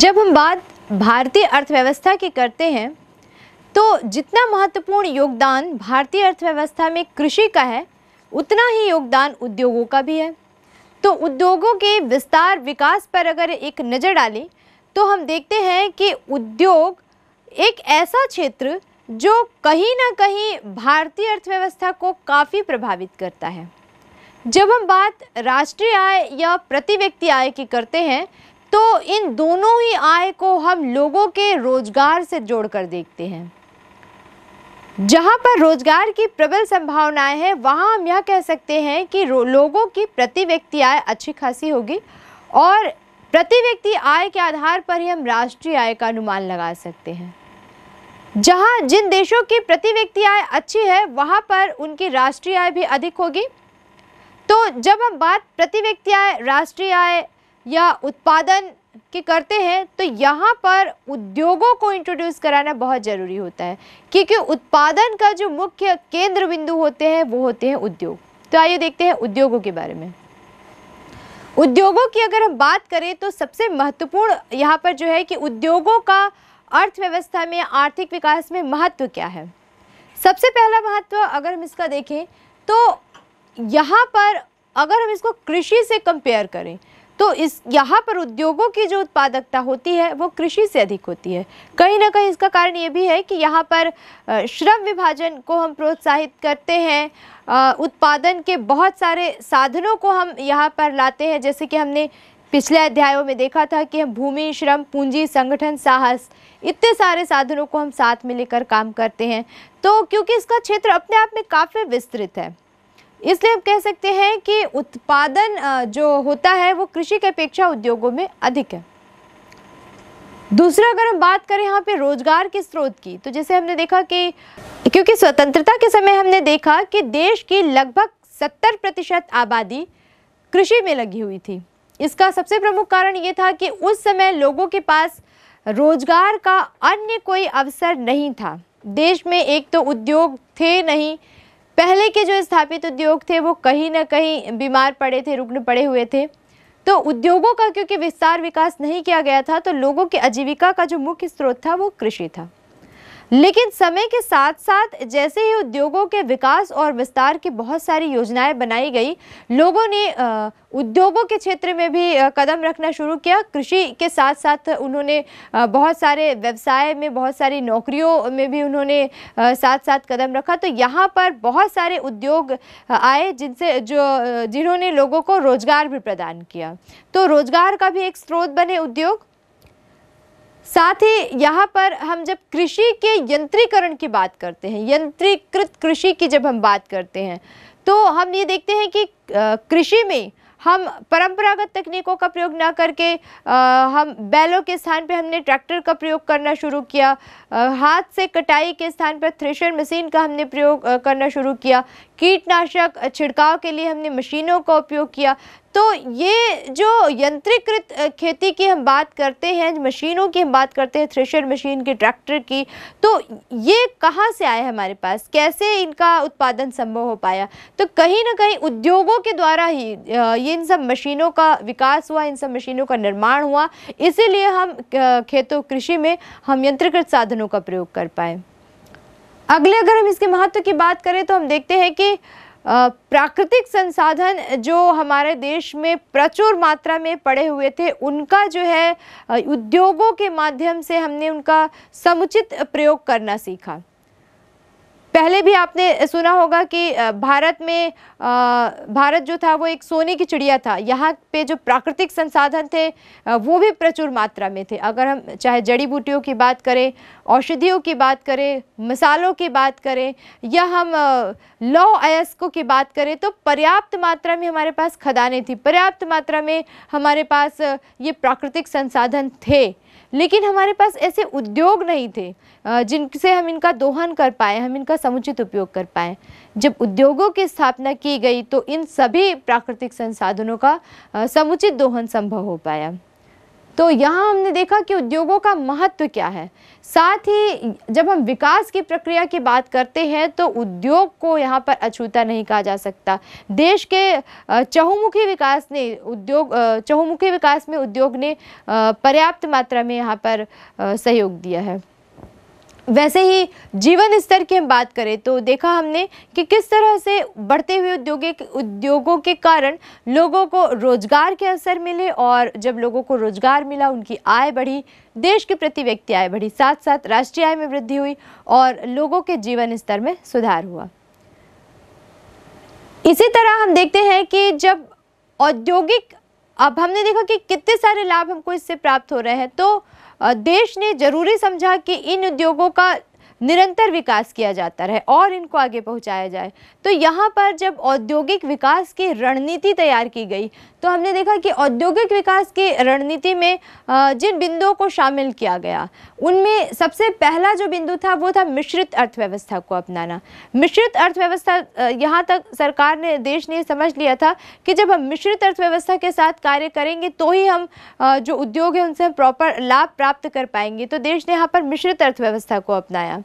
जब हम बात भारतीय अर्थव्यवस्था की करते हैं तो जितना महत्वपूर्ण योगदान भारतीय अर्थव्यवस्था में कृषि का है उतना ही योगदान उद्योगों का भी है तो उद्योगों के विस्तार विकास पर अगर एक नज़र डालें तो हम देखते हैं कि उद्योग एक ऐसा क्षेत्र जो कहीं ना कहीं भारतीय अर्थव्यवस्था को काफ़ी प्रभावित करता है जब हम बात राष्ट्रीय आय या प्रति व्यक्ति आय की करते हैं तो इन दोनों ही आय को हम लोगों के रोजगार से जोड़कर देखते हैं जहाँ पर रोजगार की प्रबल संभावनाएं हैं वहाँ हम यह कह सकते हैं कि लोगों की प्रति व्यक्ति आय अच्छी खासी होगी और प्रति व्यक्ति आय के आधार पर ही हम राष्ट्रीय आय का अनुमान लगा सकते हैं जहाँ जिन देशों की प्रति व्यक्ति आय अच्छी है वहाँ पर उनकी राष्ट्रीय आय भी अधिक होगी तो जब हम बात प्रति व्यक्ति आय राष्ट्रीय आय या उत्पादन के करते हैं तो यहाँ पर उद्योगों को इंट्रोड्यूस कराना बहुत ज़रूरी होता है क्योंकि उत्पादन का जो मुख्य केंद्र बिंदु होते हैं वो होते हैं उद्योग तो आइए देखते हैं उद्योगों के बारे में उद्योगों की अगर हम बात करें तो सबसे महत्वपूर्ण यहाँ पर जो है कि उद्योगों का अर्थव्यवस्था में आर्थिक विकास में महत्व क्या है सबसे पहला महत्व अगर हम इसका देखें तो यहाँ पर अगर हम इसको कृषि से कंपेयर करें तो इस यहाँ पर उद्योगों की जो उत्पादकता होती है वो कृषि से अधिक होती है कहीं ना कहीं इसका कारण ये भी है कि यहाँ पर श्रम विभाजन को हम प्रोत्साहित करते हैं उत्पादन के बहुत सारे साधनों को हम यहाँ पर लाते हैं जैसे कि हमने पिछले अध्यायों में देखा था कि हम भूमि श्रम पूंजी संगठन साहस इतने सारे साधनों को हम साथ में लेकर काम करते हैं तो क्योंकि इसका क्षेत्र अपने आप में काफ़ी विस्तृत है इसलिए हम कह सकते हैं कि उत्पादन जो होता है वो कृषि के अपेक्षा उद्योगों में अधिक है दूसरा अगर हम बात करें यहाँ पे रोजगार के स्रोत की तो जैसे हमने देखा कि क्योंकि स्वतंत्रता के समय हमने देखा कि देश की लगभग 70 प्रतिशत आबादी कृषि में लगी हुई थी इसका सबसे प्रमुख कारण ये था कि उस समय लोगों के पास रोजगार का अन्य कोई अवसर नहीं था देश में एक तो उद्योग थे नहीं पहले के जो स्थापित उद्योग थे वो कहीं ना कहीं बीमार पड़े थे रुग्ण पड़े हुए थे तो उद्योगों का क्योंकि विस्तार विकास नहीं किया गया था तो लोगों की आजीविका का जो मुख्य स्रोत था वो कृषि था लेकिन समय के साथ साथ जैसे ही उद्योगों के विकास और विस्तार की बहुत सारी योजनाएं बनाई गई लोगों ने उद्योगों के क्षेत्र में भी कदम रखना शुरू किया कृषि के साथ साथ उन्होंने बहुत सारे व्यवसाय में बहुत सारी नौकरियों में भी उन्होंने साथ साथ कदम रखा तो यहाँ पर बहुत सारे उद्योग आए जिनसे जो जिन्होंने लोगों को रोज़गार भी प्रदान किया तो रोज़गार का भी एक स्रोत बने उद्योग साथ ही यहाँ पर हम जब कृषि के यंत्रीकरण की बात करते हैं यंत्रीकृत कृषि की जब हम बात करते हैं तो हम ये देखते हैं कि कृषि में हम परंपरागत तकनीकों का प्रयोग ना करके आ, हम बैलों के स्थान पर हमने ट्रैक्टर का प्रयोग करना शुरू किया आ, हाथ से कटाई के स्थान पर थ्रेशर मशीन का हमने प्रयोग करना शुरू किया कीटनाशक छिड़काव के लिए हमने मशीनों का उपयोग किया तो ये जो यंत्रीकृत खेती की हम बात करते हैं मशीनों की हम बात करते हैं थ्रेशर मशीन की ट्रैक्टर की तो ये कहाँ से आए हमारे पास कैसे इनका उत्पादन संभव हो पाया तो कहीं ना कहीं उद्योगों के द्वारा ही ये इन सब मशीनों का विकास हुआ इन सब मशीनों का निर्माण हुआ इसीलिए हम खेतों कृषि में हम यंत्रीकृत साधनों का प्रयोग कर पाए अगले अगर हम इसके महत्व की बात करें तो हम देखते हैं कि प्राकृतिक संसाधन जो हमारे देश में प्रचुर मात्रा में पड़े हुए थे उनका जो है उद्योगों के माध्यम से हमने उनका समुचित प्रयोग करना सीखा पहले भी आपने सुना होगा कि भारत में भारत जो था वो एक सोने की चिड़िया था यहाँ पे जो प्राकृतिक संसाधन थे वो भी प्रचुर मात्रा में थे अगर हम चाहे जड़ी बूटियों की बात करें औषधियों की बात करें मसालों की बात करें या हम लौ अयस्कों की बात करें तो पर्याप्त मात्रा में हमारे पास खदानें थी पर्याप्त मात्रा में हमारे पास ये प्राकृतिक संसाधन थे लेकिन हमारे पास ऐसे उद्योग नहीं थे जिनसे हम इनका दोहन कर पाए हम इनका समुचित उपयोग कर पाए जब उद्योगों की स्थापना की गई तो इन सभी प्राकृतिक संसाधनों का समुचित दोहन संभव हो पाया तो यहाँ हमने देखा कि उद्योगों का महत्व क्या है साथ ही जब हम विकास की प्रक्रिया की बात करते हैं तो उद्योग को यहाँ पर अछूता नहीं कहा जा सकता देश के चहुमुखी विकास ने उद्योग चहुमुखी विकास में उद्योग ने पर्याप्त मात्रा में यहाँ पर सहयोग दिया है वैसे ही जीवन स्तर की हम बात करें तो देखा हमने कि किस तरह से बढ़ते हुए औद्योगिक उद्योगों के कारण लोगों को रोजगार के अवसर मिले और जब लोगों को रोजगार मिला उनकी आय बढ़ी देश के प्रति व्यक्ति आय बढ़ी साथ साथ राष्ट्रीय आय में वृद्धि हुई और लोगों के जीवन स्तर में सुधार हुआ इसी तरह हम देखते हैं कि जब औद्योगिक अब हमने देखा कि कितने सारे लाभ हमको इससे प्राप्त हो रहे हैं तो देश ने जरूरी समझा कि इन उद्योगों का निरंतर विकास किया जाता रहे और इनको आगे पहुंचाया जाए तो यहाँ पर जब औद्योगिक विकास की रणनीति तैयार की गई तो हमने देखा कि औद्योगिक विकास की रणनीति में जिन बिंदुओं को शामिल किया गया उनमें सबसे पहला जो बिंदु था वो था मिश्रित अर्थव्यवस्था को अपनाना मिश्रित अर्थव्यवस्था यहाँ तक सरकार ने देश ने समझ लिया था कि जब हम मिश्रित अर्थव्यवस्था के साथ कार्य करेंगे तो ही हम जो उद्योग है उनसे हम प्रॉपर लाभ प्राप्त कर पाएंगे तो देश ने यहाँ पर मिश्रित अर्थव्यवस्था को अपनाया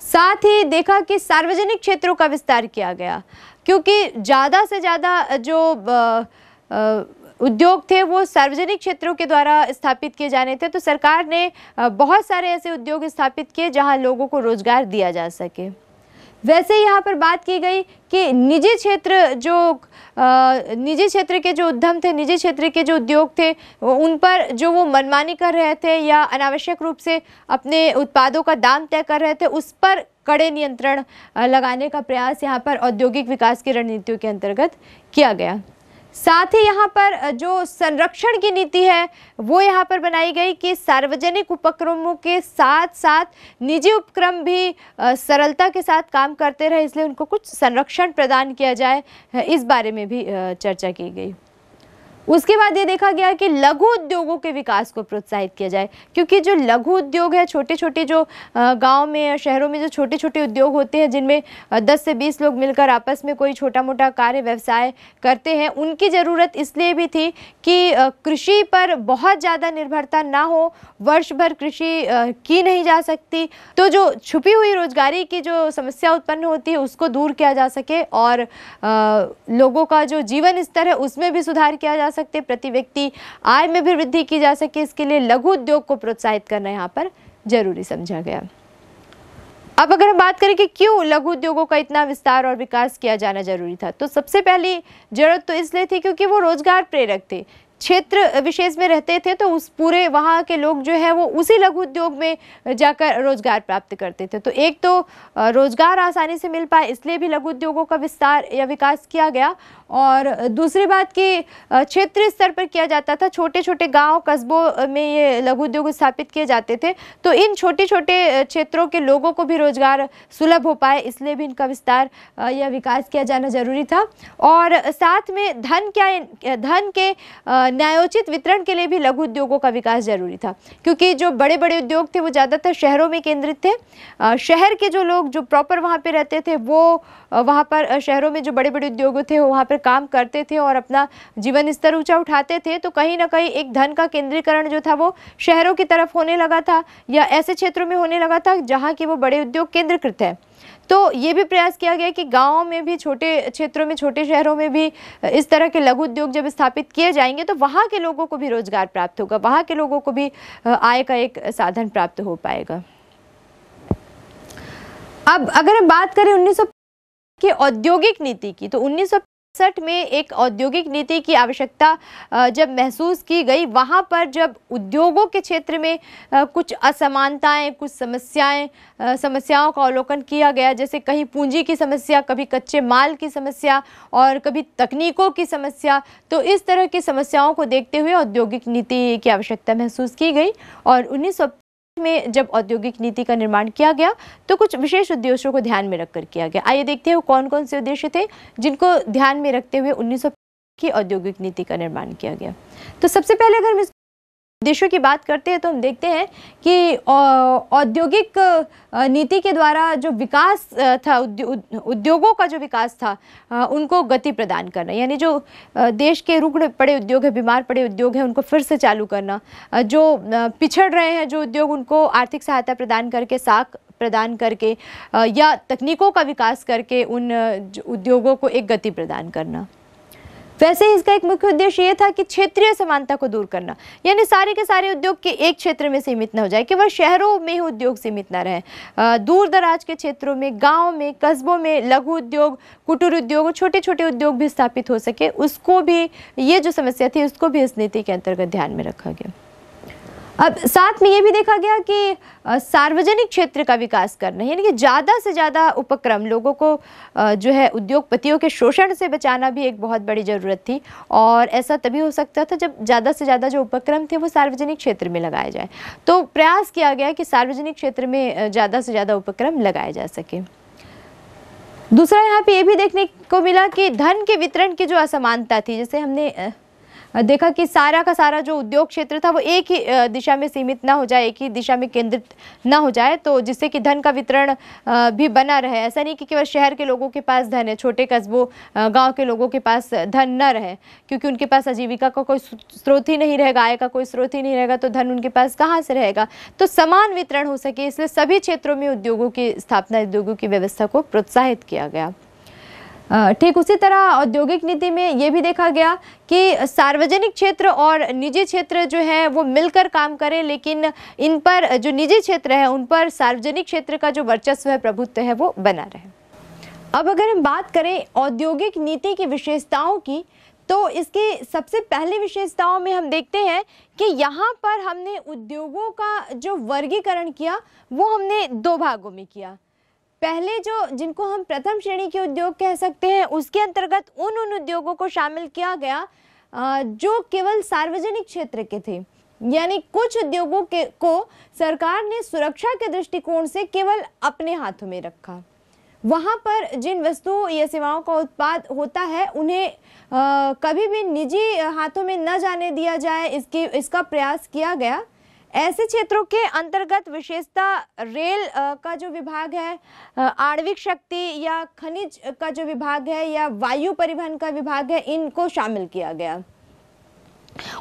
साथ ही देखा कि सार्वजनिक क्षेत्रों का विस्तार किया गया क्योंकि ज़्यादा से ज़्यादा जो उद्योग थे वो सार्वजनिक क्षेत्रों के द्वारा स्थापित किए जाने थे तो सरकार ने बहुत सारे ऐसे उद्योग स्थापित किए जहां लोगों को रोज़गार दिया जा सके वैसे यहाँ पर बात की गई कि निजी क्षेत्र जो निजी क्षेत्र के जो उद्यम थे निजी क्षेत्र के जो उद्योग थे उन पर जो वो मनमानी कर रहे थे या अनावश्यक रूप से अपने उत्पादों का दाम तय कर रहे थे उस पर कड़े नियंत्रण लगाने का प्रयास यहाँ पर औद्योगिक विकास की रणनीतियों के अंतर्गत किया गया साथ ही यहाँ पर जो संरक्षण की नीति है वो यहाँ पर बनाई गई कि सार्वजनिक उपक्रमों के साथ साथ निजी उपक्रम भी सरलता के साथ काम करते रहे इसलिए उनको कुछ संरक्षण प्रदान किया जाए इस बारे में भी चर्चा की गई उसके बाद ये देखा गया कि लघु उद्योगों के विकास को प्रोत्साहित किया जाए क्योंकि जो लघु उद्योग है छोटे छोटे जो गाँव में या शहरों में जो छोटे छोटे उद्योग होते हैं जिनमें दस से बीस लोग मिलकर आपस में कोई छोटा मोटा कार्य व्यवसाय करते हैं उनकी ज़रूरत इसलिए भी थी कि कृषि पर बहुत ज़्यादा निर्भरता ना हो वर्ष भर कृषि की नहीं जा सकती तो जो छुपी हुई रोजगारी की जो समस्या उत्पन्न होती है उसको दूर किया जा सके और लोगों का जो जीवन स्तर है उसमें भी सुधार किया जा सकते प्रति व्यक्ति आय में भी वृद्धि की जा सके इसके लिए लघु उद्योग को प्रोत्साहित करना यहाँ पर जरूरी समझा गया अब अगर हम बात करें कि क्यों लघु उद्योगों का इतना विस्तार और विकास किया जाना जरूरी था तो सबसे पहली जरूरत तो इसलिए थी क्योंकि वो रोजगार प्रेरक थे क्षेत्र विशेष में रहते थे तो उस पूरे वहाँ के लोग जो है वो उसी लघु उद्योग में जाकर रोजगार प्राप्त करते थे तो एक तो रोजगार आसानी से मिल पाए इसलिए भी लघु उद्योगों का विस्तार या विकास किया गया और दूसरी बात कि क्षेत्रीय स्तर पर किया जाता था छोटे छोटे गांव कस्बों में ये लघु उद्योग स्थापित किए जाते थे तो इन छोटे छोटे क्षेत्रों के लोगों को भी रोजगार सुलभ हो पाए इसलिए भी इनका विस्तार या विकास किया जाना जरूरी था और साथ में धन क्या धन के न्यायोचित वितरण के लिए भी लघु उद्योगों का विकास जरूरी था क्योंकि जो बड़े बड़े उद्योग थे वो ज़्यादातर शहरों में केंद्रित थे शहर के जो लोग जो प्रॉपर वहाँ पर रहते थे वो वहाँ पर शहरों में जो बड़े बड़े उद्योग थे वहाँ पर काम करते थे और अपना जीवन स्तर ऊंचा उठाते थे तो कहीं ना कहीं एक धन का केंद्रीकरण जो था वो शहरों की तरफ होने लगा था या ऐसे क्षेत्रों में होने लगा था जहाँ की वो बड़े उद्योग केंद्रीकृत है तो ये भी प्रयास किया गया कि गाँव में भी छोटे क्षेत्रों में छोटे शहरों में भी इस तरह के लघु उद्योग जब स्थापित किए जाएंगे तो वहाँ के लोगों को भी रोजगार प्राप्त होगा वहाँ के लोगों को भी आय का एक साधन प्राप्त हो पाएगा अब अगर हम बात करें उन्नीस की औद्योगिक नीति की तो 1900 1961 में एक औद्योगिक नीति की आवश्यकता जब महसूस की गई वहाँ पर जब उद्योगों के क्षेत्र में कुछ असमानताएं कुछ समस्याएं समस्याओं का अवलोकन किया गया जैसे कहीं पूंजी की समस्या कभी कच्चे माल की समस्या और कभी तकनीकों की समस्या तो इस तरह की समस्याओं को देखते हुए औद्योगिक नीति की आवश्यकता महसूस की गई और उन्नीस में जब औद्योगिक नीति का निर्माण किया गया तो कुछ विशेष उद्देश्यों को ध्यान में रखकर किया गया आइए देखते हैं वो कौन कौन से उद्देश्य थे जिनको ध्यान में रखते हुए उन्नीस की औद्योगिक नीति का निर्माण किया गया तो सबसे पहले अगर हम देशों की बात करते हैं तो हम देखते हैं कि औद्योगिक नीति के द्वारा जो विकास था उद्योगों का जो विकास था उनको गति प्रदान करना यानी जो देश के रुग्ण पड़े उद्योग है बीमार पड़े उद्योग हैं उनको फिर से चालू करना जो पिछड़ रहे हैं जो उद्योग उनको आर्थिक सहायता प्रदान करके साख प्रदान करके या तकनीकों का विकास करके उन उद्योगों को एक गति प्रदान करना वैसे ही इसका एक मुख्य उद्देश्य यह था कि क्षेत्रीय समानता को दूर करना यानी सारे के सारे उद्योग के एक क्षेत्र में सीमित न हो जाए केवल शहरों में ही उद्योग सीमित न रहे दूर दराज के क्षेत्रों में गाँव में कस्बों में लघु उद्योग कुटुर उद्योग और छोटे छोटे उद्योग भी स्थापित हो सके उसको भी ये जो समस्या थी उसको भी इस नीति के अंतर्गत ध्यान में रखा गया अब साथ में ये भी देखा गया कि सार्वजनिक क्षेत्र का विकास करना यानी कि ज़्यादा से ज़्यादा उपक्रम लोगों को जो है उद्योगपतियों के शोषण से बचाना भी एक बहुत बड़ी ज़रूरत थी और ऐसा तभी हो सकता था जब ज़्यादा से ज़्यादा जो उपक्रम थे वो सार्वजनिक क्षेत्र में लगाए जाए तो प्रयास किया गया कि सार्वजनिक क्षेत्र में ज़्यादा से ज़्यादा उपक्रम लगाए जा सके दूसरा यहाँ पे ये भी देखने को मिला कि धन के वितरण की जो असमानता थी जैसे हमने देखा कि सारा का सारा जो उद्योग क्षेत्र था वो एक ही दिशा में सीमित ना हो जाए एक ही दिशा में केंद्रित ना हो जाए तो जिससे कि धन का वितरण भी बना रहे ऐसा नहीं कि केवल शहर के लोगों के पास धन है छोटे कस्बों गाँव के लोगों के पास धन न रहे क्योंकि उनके पास आजीविका का कोई स्रोत ही नहीं रहेगा आय का कोई स्रोत ही नहीं रहेगा तो धन उनके पास कहाँ से रहेगा तो समान वितरण हो सके इसलिए सभी क्षेत्रों में उद्योगों की स्थापना उद्योगों की व्यवस्था को प्रोत्साहित किया गया ठीक उसी तरह औद्योगिक नीति में ये भी देखा गया कि सार्वजनिक क्षेत्र और निजी क्षेत्र जो है वो मिलकर काम करें लेकिन इन पर जो निजी क्षेत्र है उन पर सार्वजनिक क्षेत्र का जो वर्चस्व है प्रभुत्व है वो बना रहे अब अगर हम बात करें औद्योगिक नीति की विशेषताओं की तो इसकी सबसे पहली विशेषताओं में हम देखते हैं कि यहाँ पर हमने उद्योगों का जो वर्गीकरण किया वो हमने दो भागों में किया पहले जो जिनको हम प्रथम श्रेणी के उद्योग कह सकते हैं उसके अंतर्गत उन उन उद्योगों को शामिल किया गया जो केवल सार्वजनिक क्षेत्र के थे यानी कुछ उद्योगों के को सरकार ने सुरक्षा के दृष्टिकोण से केवल अपने हाथों में रखा वहाँ पर जिन वस्तुओं या सेवाओं का उत्पाद होता है उन्हें आ, कभी भी निजी हाथों में न जाने दिया जाए इसकी इसका प्रयास किया गया ऐसे क्षेत्रों के अंतर्गत विशेषता रेल का जो विभाग है आणविक शक्ति या खनिज का जो विभाग है या वायु परिवहन का विभाग है इनको शामिल किया गया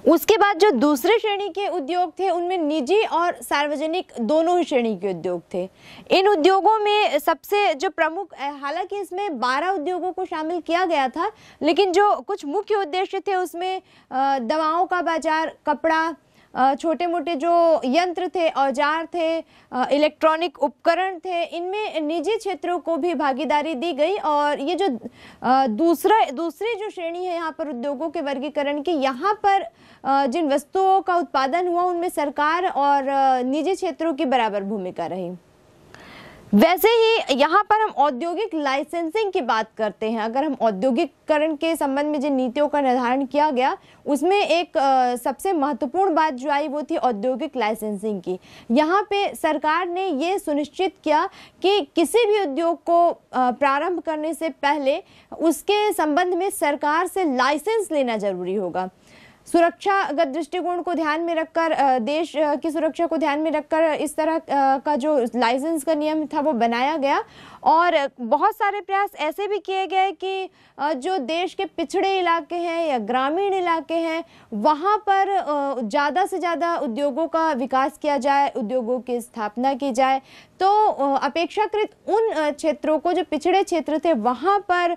उसके बाद जो दूसरे श्रेणी के उद्योग थे उनमें निजी और सार्वजनिक दोनों ही श्रेणी के उद्योग थे इन उद्योगों में सबसे जो प्रमुख हालांकि इसमें 12 उद्योगों को शामिल किया गया था लेकिन जो कुछ मुख्य उद्देश्य थे उसमें दवाओं का बाजार कपड़ा छोटे मोटे जो यंत्र थे औजार थे इलेक्ट्रॉनिक उपकरण थे इनमें निजी क्षेत्रों को भी भागीदारी दी गई और ये जो दूसरा दूसरी जो श्रेणी है यहाँ पर उद्योगों के वर्गीकरण की यहाँ पर जिन वस्तुओं का उत्पादन हुआ उनमें सरकार और निजी क्षेत्रों की बराबर भूमिका रही वैसे ही यहाँ पर हम औद्योगिक लाइसेंसिंग की बात करते हैं अगर हम औद्योगिकरण के संबंध में जिन नीतियों का निर्धारण किया गया उसमें एक आ, सबसे महत्वपूर्ण बात जो आई वो थी औद्योगिक लाइसेंसिंग की यहाँ पे सरकार ने ये सुनिश्चित किया कि किसी भी उद्योग को प्रारंभ करने से पहले उसके संबंध में सरकार से लाइसेंस लेना ज़रूरी होगा सुरक्षागत दृष्टिकोण को ध्यान में रखकर देश की सुरक्षा को ध्यान में रखकर इस तरह का जो लाइसेंस का नियम था वो बनाया गया और बहुत सारे प्रयास ऐसे भी किए गए कि जो देश के पिछड़े इलाके हैं या ग्रामीण इलाके हैं वहाँ पर ज़्यादा से ज़्यादा उद्योगों का विकास किया जाए उद्योगों की स्थापना की जाए तो अपेक्षाकृत उन क्षेत्रों को जो पिछड़े क्षेत्र थे वहाँ पर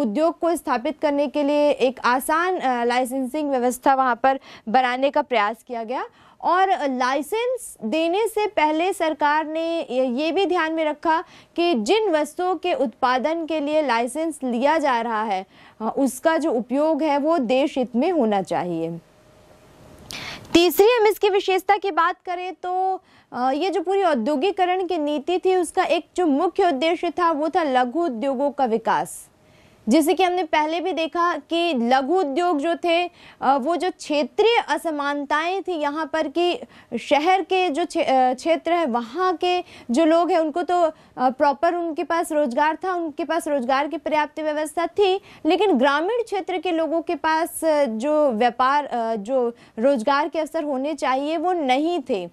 उद्योग को स्थापित करने के लिए एक आसान लाइसेंसिंग व्यवस्था वहाँ पर बनाने का प्रयास किया गया और लाइसेंस देने से पहले सरकार ने ये भी ध्यान में रखा कि जिन वस्तुओं के उत्पादन के लिए लाइसेंस लिया जा रहा है उसका जो उपयोग है वो देश हित में होना चाहिए तीसरी हम इसकी विशेषता की बात करें तो ये जो पूरी औद्योगिकरण की नीति थी उसका एक जो मुख्य उद्देश्य था वो था लघु उद्योगों का विकास जैसे कि हमने पहले भी देखा कि लघु उद्योग जो थे वो जो क्षेत्रीय असमानताएं थी यहाँ पर कि शहर के जो क्षेत्र है वहाँ के जो लोग हैं उनको तो प्रॉपर उनके पास रोजगार था उनके पास रोजगार की पर्याप्त व्यवस्था थी लेकिन ग्रामीण क्षेत्र के लोगों के पास जो व्यापार जो रोजगार के अवसर होने चाहिए वो नहीं थे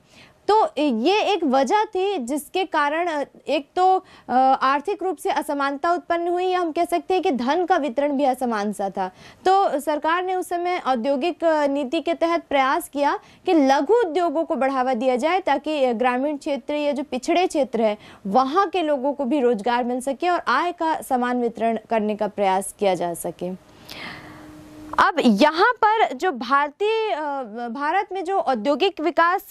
तो ये एक वजह थी जिसके कारण एक तो आर्थिक रूप से असमानता उत्पन्न हुई या हम कह सकते हैं कि धन का वितरण भी असमान सा था तो सरकार ने उस समय औद्योगिक नीति के तहत प्रयास किया कि लघु उद्योगों को बढ़ावा दिया जाए ताकि ग्रामीण क्षेत्र या जो पिछड़े क्षेत्र है वहाँ के लोगों को भी रोजगार मिल सके और आय का समान वितरण करने का प्रयास किया जा सके अब यहाँ पर जो भारतीय भारत में जो औद्योगिक विकास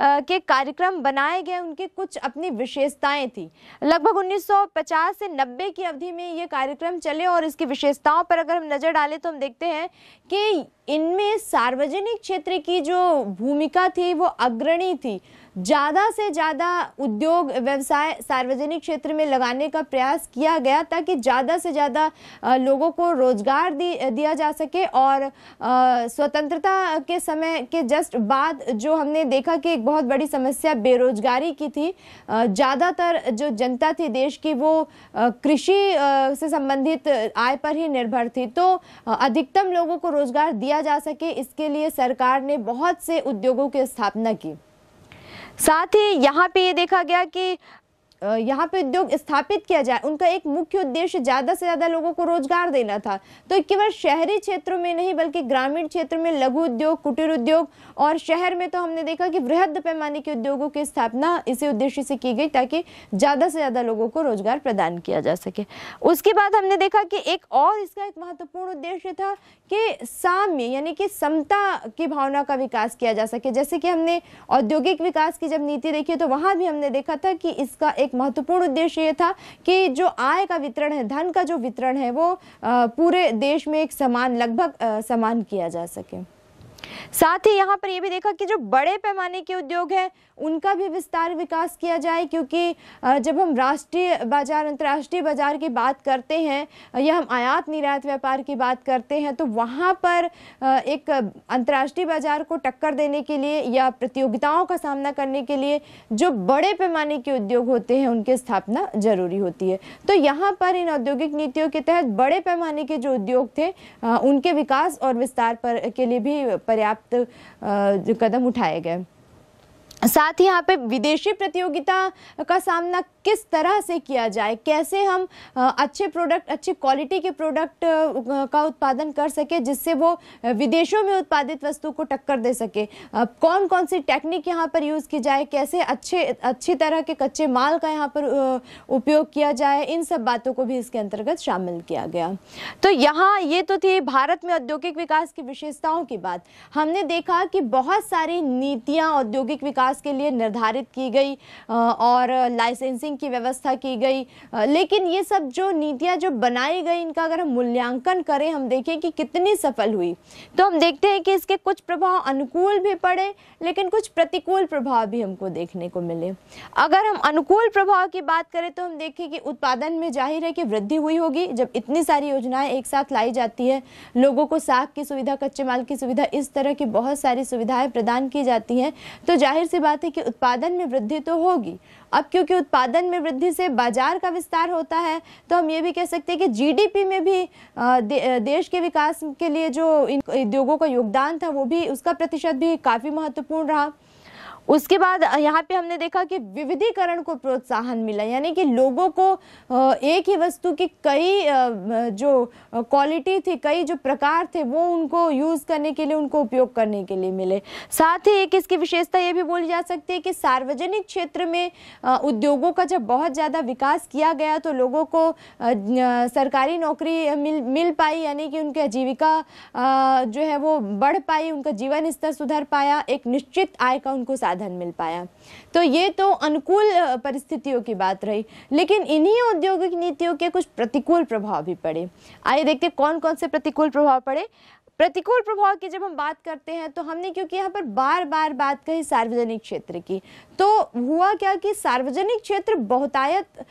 के कार्यक्रम बनाए गए उनकी कुछ अपनी विशेषताएं थी लगभग 1950 से 90 की अवधि में ये कार्यक्रम चले और इसकी विशेषताओं पर अगर हम नज़र डालें तो हम देखते हैं कि इनमें सार्वजनिक क्षेत्र की जो भूमिका थी वो अग्रणी थी ज़्यादा से ज़्यादा उद्योग व्यवसाय सार्वजनिक क्षेत्र में लगाने का प्रयास किया गया ताकि ज़्यादा से ज़्यादा लोगों को रोजगार दी दिया जा सके और स्वतंत्रता के समय के जस्ट बाद जो हमने देखा कि एक बहुत बड़ी समस्या बेरोजगारी की थी ज़्यादातर जो जनता थी देश की वो कृषि से संबंधित आय पर ही निर्भर थी तो अधिकतम लोगों को रोजगार दिया किया जा सके इसके लिए सरकार ने बहुत से उद्योगों की स्थापना की साथ ही यहाँ पे ये देखा गया कि यहाँ पे उद्योग स्थापित किया जाए उनका एक मुख्य उद्देश्य ज़्यादा से ज़्यादा लोगों को रोजगार देना था तो केवल शहरी क्षेत्रों में नहीं बल्कि ग्रामीण क्षेत्र में लघु उद्योग कुटीर उद्योग और शहर में तो हमने देखा कि वृहद पैमाने के उद्योगों की स्थापना इसी उद्देश्य से की गई ताकि ज़्यादा से ज़्यादा लोगों को रोजगार प्रदान किया जा सके उसके बाद हमने देखा कि एक और इसका एक महत्वपूर्ण उद्देश्य था कि साम्य यानी कि समता की भावना का विकास किया जा सके जैसे कि हमने औद्योगिक विकास की जब नीति देखी तो वहां भी हमने देखा था कि इसका एक एक महत्वपूर्ण उद्देश्य ये था कि जो आय का वितरण है धन का जो वितरण है वो पूरे देश में एक समान लगभग समान किया जा सके साथ ही यहाँ पर ये भी देखा कि जो बड़े पैमाने के उद्योग हैं उनका भी विस्तार विकास किया जाए क्योंकि जब हम राष्ट्रीय बाजार अंतर्राष्ट्रीय बाजार की बात करते हैं या हम आयात निर्यात व्यापार की बात करते हैं तो वहाँ पर एक अंतर्राष्ट्रीय बाजार को टक्कर देने के लिए या प्रतियोगिताओं का सामना करने के लिए जो बड़े पैमाने के उद्योग होते हैं उनकी स्थापना जरूरी होती है तो यहाँ पर इन औद्योगिक नीतियों के तहत बड़े पैमाने के जो उद्योग थे उनके विकास और विस्तार पर के लिए भी पर्याप्त कदम उठाए गए साथ ही यहाँ पे विदेशी प्रतियोगिता का सामना किस तरह से किया जाए कैसे हम अच्छे प्रोडक्ट अच्छी क्वालिटी के प्रोडक्ट का उत्पादन कर सके जिससे वो विदेशों में उत्पादित वस्तु को टक्कर दे सके कौन कौन सी टेक्निक यहाँ पर यूज़ की जाए कैसे अच्छे अच्छी तरह के कच्चे माल का यहाँ पर उपयोग किया जाए इन सब बातों को भी इसके अंतर्गत शामिल किया गया तो यहाँ ये तो थी भारत में औद्योगिक विकास की विशेषताओं की बात हमने देखा कि बहुत सारी नीतियाँ औद्योगिक विकास के लिए निर्धारित की गई और लाइसेंसिंग की व्यवस्था की गई लेकिन ये सब जो नीतियाँ जो बनाई गई इनका अगर हम मूल्यांकन करें हम देखें कि कितनी सफल हुई तो हम देखते हैं कि इसके कुछ प्रभाव अनुकूल भी पड़े लेकिन कुछ प्रतिकूल प्रभाव भी हमको देखने को मिले अगर हम अनुकूल प्रभाव की बात करें तो हम देखें कि उत्पादन में जाहिर है कि वृद्धि हुई होगी जब इतनी सारी योजनाएं एक साथ लाई जाती है लोगों को साख की सुविधा कच्चे माल की सुविधा इस तरह की बहुत सारी सुविधाएं प्रदान की जाती हैं तो जाहिर सी बात है कि उत्पादन में वृद्धि तो होगी अब क्योंकि उत्पादन में वृद्धि से बाजार का विस्तार होता है तो हम ये भी कह सकते हैं कि जीडीपी में भी देश के विकास के लिए जो इन उद्योगों का योगदान था वो भी उसका प्रतिशत भी काफ़ी महत्वपूर्ण रहा उसके बाद यहाँ पे हमने देखा कि विविधीकरण को प्रोत्साहन मिला यानी कि लोगों को एक ही वस्तु की कई जो क्वालिटी थी कई जो प्रकार थे वो उनको यूज़ करने के लिए उनको उपयोग करने के लिए मिले साथ ही एक इसकी विशेषता ये भी बोली जा सकती है कि सार्वजनिक क्षेत्र में उद्योगों का जब बहुत ज़्यादा विकास किया गया तो लोगों को सरकारी नौकरी मिल मिल पाई यानी कि उनकी आजीविका जो है वो बढ़ पाई उनका जीवन स्तर सुधर पाया एक निश्चित आय का उनको साथ धन मिल पाया तो ये तो अनुकूल परिस्थितियों की बात रही लेकिन इन्हीं औद्योगिक नीतियों के कुछ प्रतिकूल प्रभाव भी पड़े आइए देखते कौन कौन से प्रतिकूल प्रभाव पड़े प्रतिकूल प्रभाव की जब हम बात करते हैं तो हमने क्योंकि यहाँ पर बार बार बात कही सार्वजनिक क्षेत्र की तो हुआ क्या कि सार्वजनिक क्षेत्र बहुतायत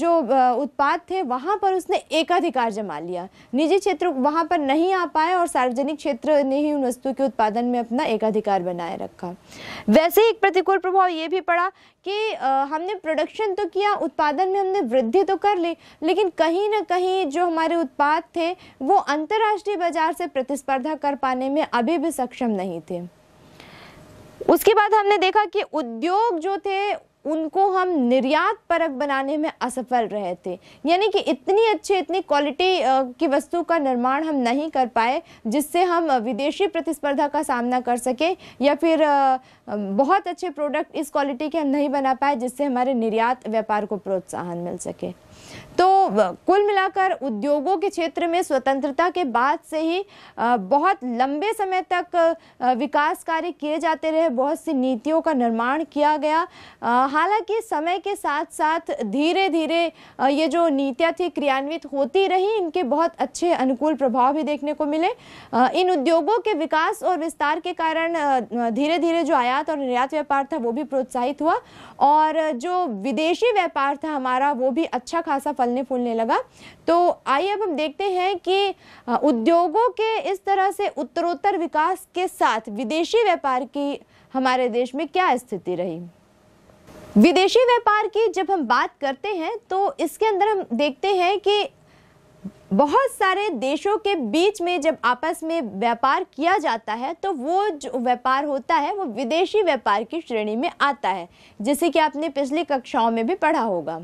जो उत्पाद थे वहाँ पर उसने एकाधिकार जमा लिया निजी क्षेत्र वहाँ पर नहीं आ पाए और सार्वजनिक क्षेत्र ने ही उन वस्तु के उत्पादन में अपना एकाधिकार बनाए रखा वैसे एक प्रतिकूल प्रभाव ये भी पड़ा कि हमने प्रोडक्शन तो किया उत्पादन में हमने वृद्धि तो कर ली लेकिन कहीं ना कहीं जो हमारे उत्पाद थे वो अंतर्राष्ट्रीय बाज़ार से प्रतिस्पर्धा कर पाने में अभी भी सक्षम नहीं थे उसके बाद हमने देखा कि उद्योग जो थे उनको हम निर्यात परक बनाने में असफल रहे थे यानी कि इतनी अच्छी इतनी क्वालिटी की वस्तु का निर्माण हम नहीं कर पाए जिससे हम विदेशी प्रतिस्पर्धा का सामना कर सके या फिर बहुत अच्छे प्रोडक्ट इस क्वालिटी के हम नहीं बना पाए जिससे हमारे निर्यात व्यापार को प्रोत्साहन मिल सके तो कुल मिलाकर उद्योगों के क्षेत्र में स्वतंत्रता के बाद से ही बहुत लंबे समय तक विकास कार्य किए जाते रहे बहुत सी नीतियों का निर्माण किया गया हालांकि समय के साथ साथ धीरे धीरे ये जो नीतियाँ थी क्रियान्वित होती रही इनके बहुत अच्छे अनुकूल प्रभाव भी देखने को मिले इन उद्योगों के विकास और विस्तार के कारण धीरे धीरे जो आयात और निर्यात व्यापार था वो भी प्रोत्साहित हुआ और जो विदेशी व्यापार था हमारा वो भी अच्छा खासा फलने फूलने लगा तो आइए अब हम देखते हैं कि उद्योगों के इस तरह से उत्तरोत्तर विकास के साथ विदेशी व्यापार की हमारे देश में क्या स्थिति रही विदेशी व्यापार की जब हम बात करते हैं तो इसके अंदर हम देखते हैं कि बहुत सारे देशों के बीच में जब आपस में व्यापार किया जाता है तो वो जो व्यापार होता है वो विदेशी व्यापार की श्रेणी में आता है जैसे कि आपने पिछली कक्षाओं में भी पढ़ा होगा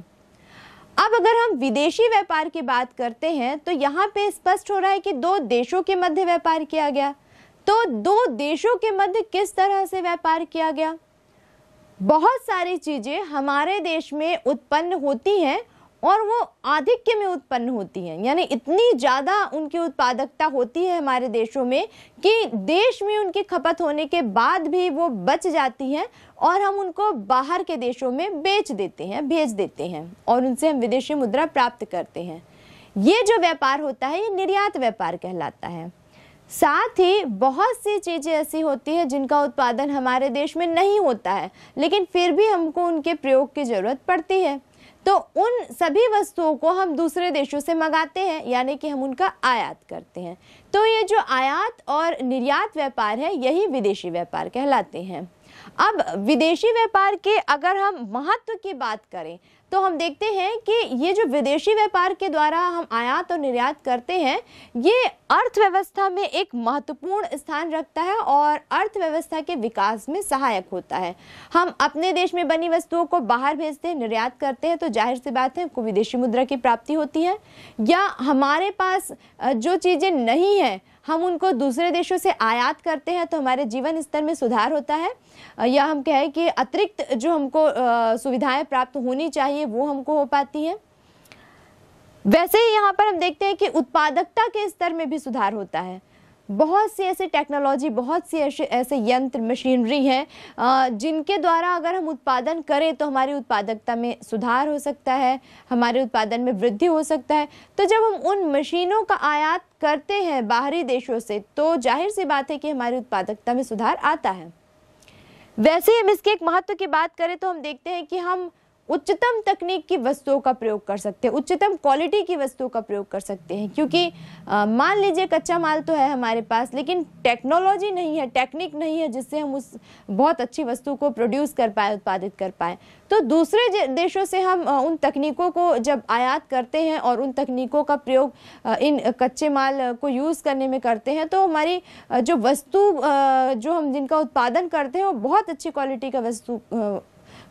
अब अगर हम विदेशी व्यापार की बात करते हैं तो यहाँ पे स्पष्ट हो रहा है कि दो देशों के मध्य व्यापार किया गया तो दो देशों के मध्य किस तरह से व्यापार किया गया बहुत सारी चीज़ें हमारे देश में उत्पन्न होती हैं और वो आधिक्य में उत्पन्न होती हैं यानी इतनी ज़्यादा उनकी उत्पादकता होती है हमारे देशों में कि देश में उनकी खपत होने के बाद भी वो बच जाती हैं और हम उनको बाहर के देशों में बेच देते हैं भेज देते हैं और उनसे हम विदेशी मुद्रा प्राप्त करते हैं ये जो व्यापार होता है ये निर्यात व्यापार कहलाता है साथ ही बहुत सी चीज़ें ऐसी होती हैं जिनका उत्पादन हमारे देश में नहीं होता है लेकिन फिर भी हमको उनके प्रयोग की ज़रूरत पड़ती है तो उन सभी वस्तुओं को हम दूसरे देशों से मंगाते हैं यानी कि हम उनका आयात करते हैं तो ये जो आयात और निर्यात व्यापार है यही विदेशी व्यापार कहलाते हैं अब विदेशी व्यापार के अगर हम महत्व की बात करें तो हम देखते हैं कि ये जो विदेशी व्यापार के द्वारा हम आयात और निर्यात करते हैं ये अर्थव्यवस्था में एक महत्वपूर्ण स्थान रखता है और अर्थव्यवस्था के विकास में सहायक होता है हम अपने देश में बनी वस्तुओं को बाहर भेजते हैं निर्यात करते हैं तो जाहिर सी बात है हमको विदेशी मुद्रा की प्राप्ति होती है या हमारे पास जो चीज़ें नहीं हैं हम उनको दूसरे देशों से आयात करते हैं तो हमारे जीवन स्तर में सुधार होता है या हम कहें कि अतिरिक्त जो हमको सुविधाएं प्राप्त होनी चाहिए वो हमको हो पाती हैं वैसे ही यहाँ पर हम देखते हैं कि उत्पादकता के स्तर में भी सुधार होता है बहुत सी ऐसी टेक्नोलॉजी बहुत सी ऐसे ऐसे यंत्र मशीनरी हैं जिनके द्वारा अगर हम उत्पादन करें तो हमारी उत्पादकता में सुधार हो सकता है हमारे उत्पादन में वृद्धि हो सकता है तो जब हम उन मशीनों का आयात करते हैं बाहरी देशों से तो जाहिर सी बात है कि हमारी उत्पादकता में सुधार आता है वैसे हम इसके एक महत्व की बात करें तो हम देखते हैं कि हम उच्चतम तकनीक की वस्तुओं का प्रयोग कर सकते हैं उच्चतम क्वालिटी की वस्तुओं का प्रयोग कर सकते हैं क्योंकि मान लीजिए कच्चा माल तो है हमारे पास लेकिन टेक्नोलॉजी नहीं है टेक्निक नहीं है जिससे हम उस बहुत अच्छी वस्तु को प्रोड्यूस कर पाए उत्पादित कर पाए तो दूसरे देशों से हम उन तकनीकों को जब आयात करते हैं और उन तकनीकों का प्रयोग इन कच्चे माल को यूज़ करने में करते हैं तो हमारी जो वस्तु जो हम जिनका उत्पादन करते हैं वो बहुत अच्छी क्वालिटी का वस्तु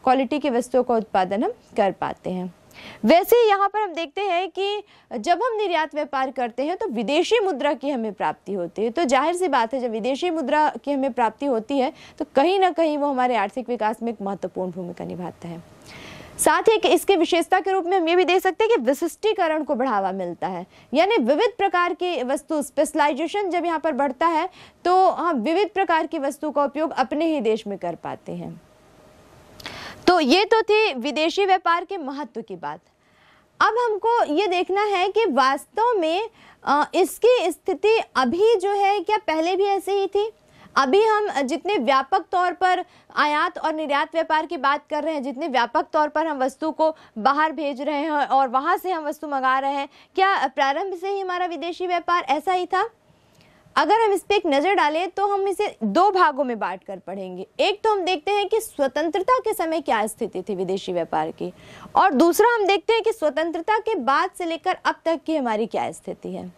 क्वालिटी की वस्तुओं का उत्पादन हम कर पाते हैं वैसे यहाँ पर हम देखते हैं कि जब हम निर्यात व्यापार करते हैं तो विदेशी मुद्रा की हमें प्राप्ति होती है तो जाहिर सी बात है जब विदेशी मुद्रा की हमें प्राप्ति होती है तो कहीं ना कहीं वो हमारे आर्थिक विकास में एक महत्वपूर्ण भूमिका निभाता है साथ ही इसके विशेषता के रूप में हम ये भी देख सकते हैं कि विशिष्टीकरण को बढ़ावा मिलता है यानी विविध प्रकार की वस्तु स्पेशलाइजेशन जब यहाँ पर बढ़ता है तो हम विविध प्रकार की वस्तु का उपयोग अपने ही देश में कर पाते हैं तो ये तो थी विदेशी व्यापार के महत्व की बात अब हमको ये देखना है कि वास्तव में इसकी स्थिति अभी जो है क्या पहले भी ऐसे ही थी अभी हम जितने व्यापक तौर पर आयात और निर्यात व्यापार की बात कर रहे हैं जितने व्यापक तौर पर हम वस्तु को बाहर भेज रहे हैं और वहाँ से हम वस्तु मंगा रहे हैं क्या प्रारंभ से ही हमारा विदेशी व्यापार ऐसा ही था अगर हम इस पर एक नज़र डालें तो हम इसे दो भागों में बांट कर पढ़ेंगे एक तो हम देखते हैं कि स्वतंत्रता के समय क्या स्थिति थी विदेशी व्यापार की और दूसरा हम देखते हैं कि स्वतंत्रता के बाद से लेकर अब तक की हमारी क्या स्थिति है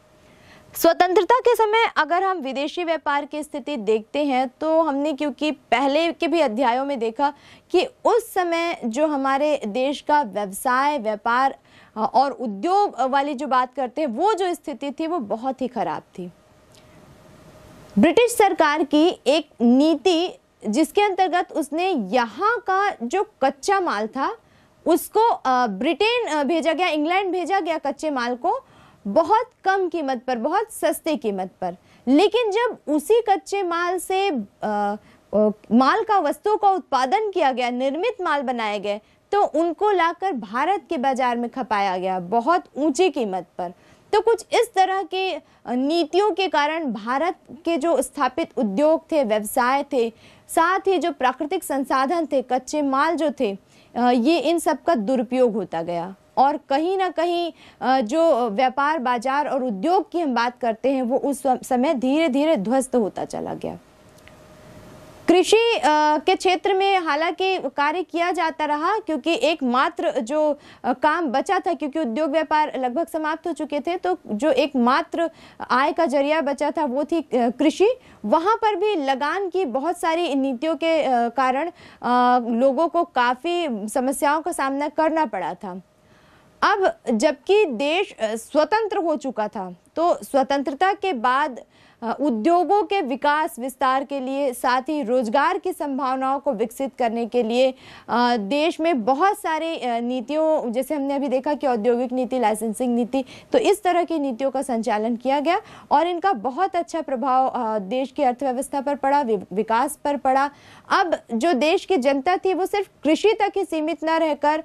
स्वतंत्रता के समय अगर हम विदेशी व्यापार की स्थिति देखते हैं तो हमने क्योंकि पहले के भी अध्यायों में देखा कि उस समय जो हमारे देश का व्यवसाय व्यापार और उद्योग वाली जो बात करते हैं वो जो स्थिति थी वो बहुत ही ख़राब थी ब्रिटिश सरकार की एक नीति जिसके अंतर्गत उसने यहाँ का जो कच्चा माल था उसको ब्रिटेन भेजा गया इंग्लैंड भेजा गया कच्चे माल को बहुत कम कीमत पर बहुत सस्ते कीमत पर लेकिन जब उसी कच्चे माल से आ, माल का वस्तुओं का उत्पादन किया गया निर्मित माल बनाए गए तो उनको लाकर भारत के बाजार में खपाया गया बहुत ऊंची कीमत पर तो कुछ इस तरह के नीतियों के कारण भारत के जो स्थापित उद्योग थे व्यवसाय थे साथ ही जो प्राकृतिक संसाधन थे कच्चे माल जो थे ये इन सब का दुरुपयोग होता गया और कहीं ना कहीं जो व्यापार बाजार और उद्योग की हम बात करते हैं वो उस समय धीरे धीरे ध्वस्त होता चला गया कृषि के क्षेत्र में हालांकि कार्य किया जाता रहा क्योंकि एकमात्र जो काम बचा था क्योंकि उद्योग व्यापार लगभग समाप्त हो चुके थे तो जो एकमात्र आय का जरिया बचा था वो थी कृषि वहाँ पर भी लगान की बहुत सारी नीतियों के कारण लोगों को काफ़ी समस्याओं का सामना करना पड़ा था अब जबकि देश स्वतंत्र हो चुका था तो स्वतंत्रता के बाद उद्योगों के विकास विस्तार के लिए साथ ही रोजगार की संभावनाओं को विकसित करने के लिए देश में बहुत सारे नीतियों जैसे हमने अभी देखा कि औद्योगिक नीति लाइसेंसिंग नीति तो इस तरह की नीतियों का संचालन किया गया और इनका बहुत अच्छा प्रभाव देश की अर्थव्यवस्था पर पड़ा विकास पर पड़ा अब जो देश की जनता थी वो सिर्फ कृषि तक ही सीमित न रहकर